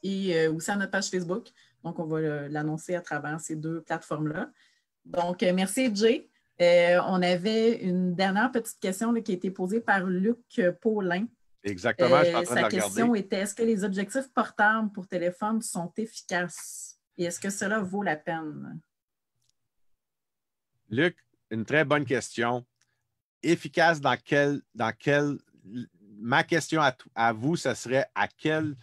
et euh, aussi à notre page Facebook. Donc, on va l'annoncer à travers ces deux plateformes-là. Donc, euh, merci, Jay. Euh, on avait une dernière petite question qui a été posée par Luc Paulin. Exactement, je suis en train Sa question était est-ce que les objectifs portables pour téléphone sont efficaces et est-ce que cela vaut la peine? Luc, une très bonne question. Efficace dans quel. Dans quel ma question à, à vous, ce serait à quel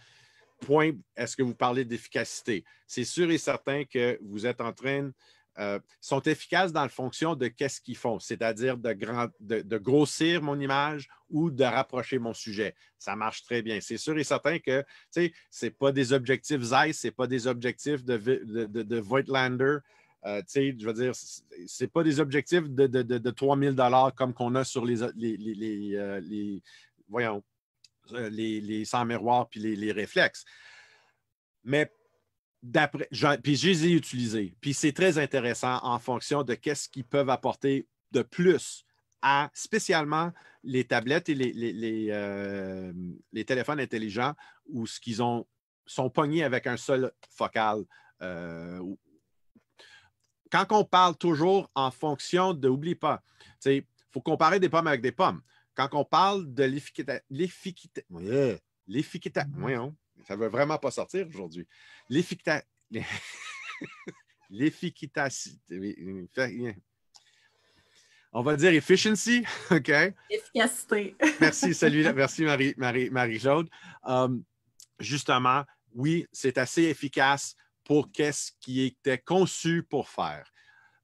point, est-ce que vous parlez d'efficacité? C'est sûr et certain que vous êtes en train, euh, sont efficaces dans la fonction de qu'est-ce qu'ils font, c'est-à-dire de, grand, de, grossir mon image ou de rapprocher mon sujet. Ça marche très bien. C'est sûr et certain que ce n'est pas des objectifs Zeiss, ce euh, pas des objectifs de, de, de Voigtlander. je veux dire, ce pas des objectifs de, 3000 dollars comme qu'on a sur les, les, les, les euh, voyons, euh, les, sans-miroirs puis les, réflexes. Mais d'après, puis je les ai utilisés. Puis c'est très intéressant en fonction de qu'est-ce qu'ils peuvent apporter de plus à spécialement les tablettes et les, euh, téléphones intelligents où ce qu'ils ont sont pognés avec un seul focal. Euh, quand on parle toujours en fonction de, oublie pas, il faut comparer des pommes avec des pommes quand on parle de l'efficacité, l'efficacité, mm-hmm. voyons, ça ne veut vraiment pas sortir aujourd'hui. L'efficacité, l'efficacité, on va dire efficiency, OK? Efficacité. merci, salut, Merci, Marie-Claude. Marie, euh, justement, oui, c'est assez efficace pour qu'est-ce qui était conçu pour faire.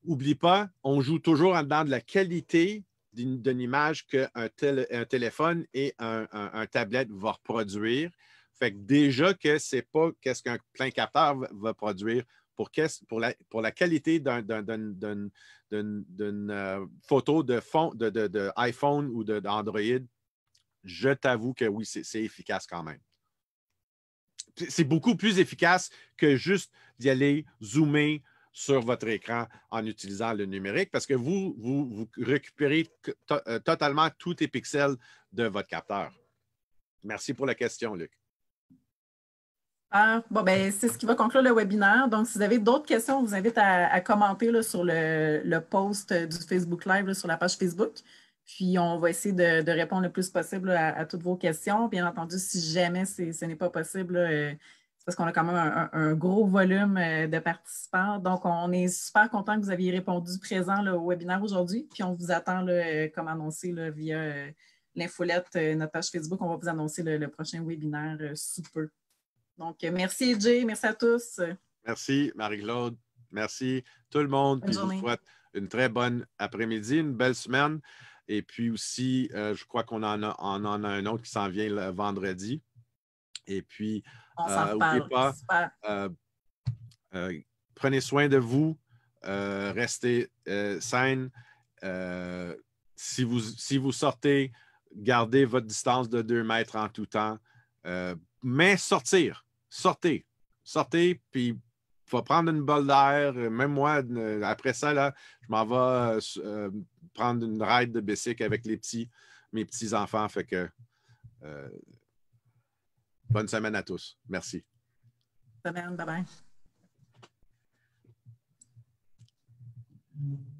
Oublie pas, on joue toujours en dedans de la qualité d'une image qu'un un téléphone et un, tablette vont reproduire. Fait que déjà que pas qu'est-ce qu'un plein capteur va, produire pour, la, qualité d'une euh, photo de fond de, ou d'Android, je t'avoue que oui, c'est efficace quand même. C'est beaucoup plus efficace que juste d'y aller zoomer, sur votre écran en utilisant le numérique parce que vous, vous, récupérez euh, totalement tous les pixels de votre capteur. Merci pour la question, Luc. Ah, bon, ben, c'est ce qui va conclure le webinaire. Donc, si vous avez d'autres questions, on vous invite à, commenter sur le, le, post du Facebook Live sur la page Facebook. Puis, on va essayer de, répondre le plus possible à, à, toutes vos questions. Bien entendu, si jamais ce n'est pas possible, euh, parce qu'on a quand même un, gros volume euh, de participants. Donc, on est super content que vous ayez répondu présent au webinaire aujourd'hui. Puis, on vous attend, euh, comme annoncé, via euh, l'infolette, notre page Facebook. On va vous annoncer le, prochain webinaire sous peu. Donc, merci, Jay. Merci à tous. Merci, Marie-Claude. Merci, tout le monde. puis, je vous souhaite une très bonne après-midi, une belle semaine. Et puis aussi, je crois qu'on en a, en a un autre qui s'en vient le vendredi. Et puis, euh, Pas, euh, euh, prenez soin de vous. restez saine. si, vous, si vous sortez, gardez votre distance de 2 mètres en tout temps. mais sortir, sortez, sortez, puis va prendre une balle d'air. Même moi, après ça, là, je m'en vais prendre une ride de bicycle avec les petits, mes petits-enfants. Fait que Bonne semaine à tous. Merci. Bonne bye. Bye-bye.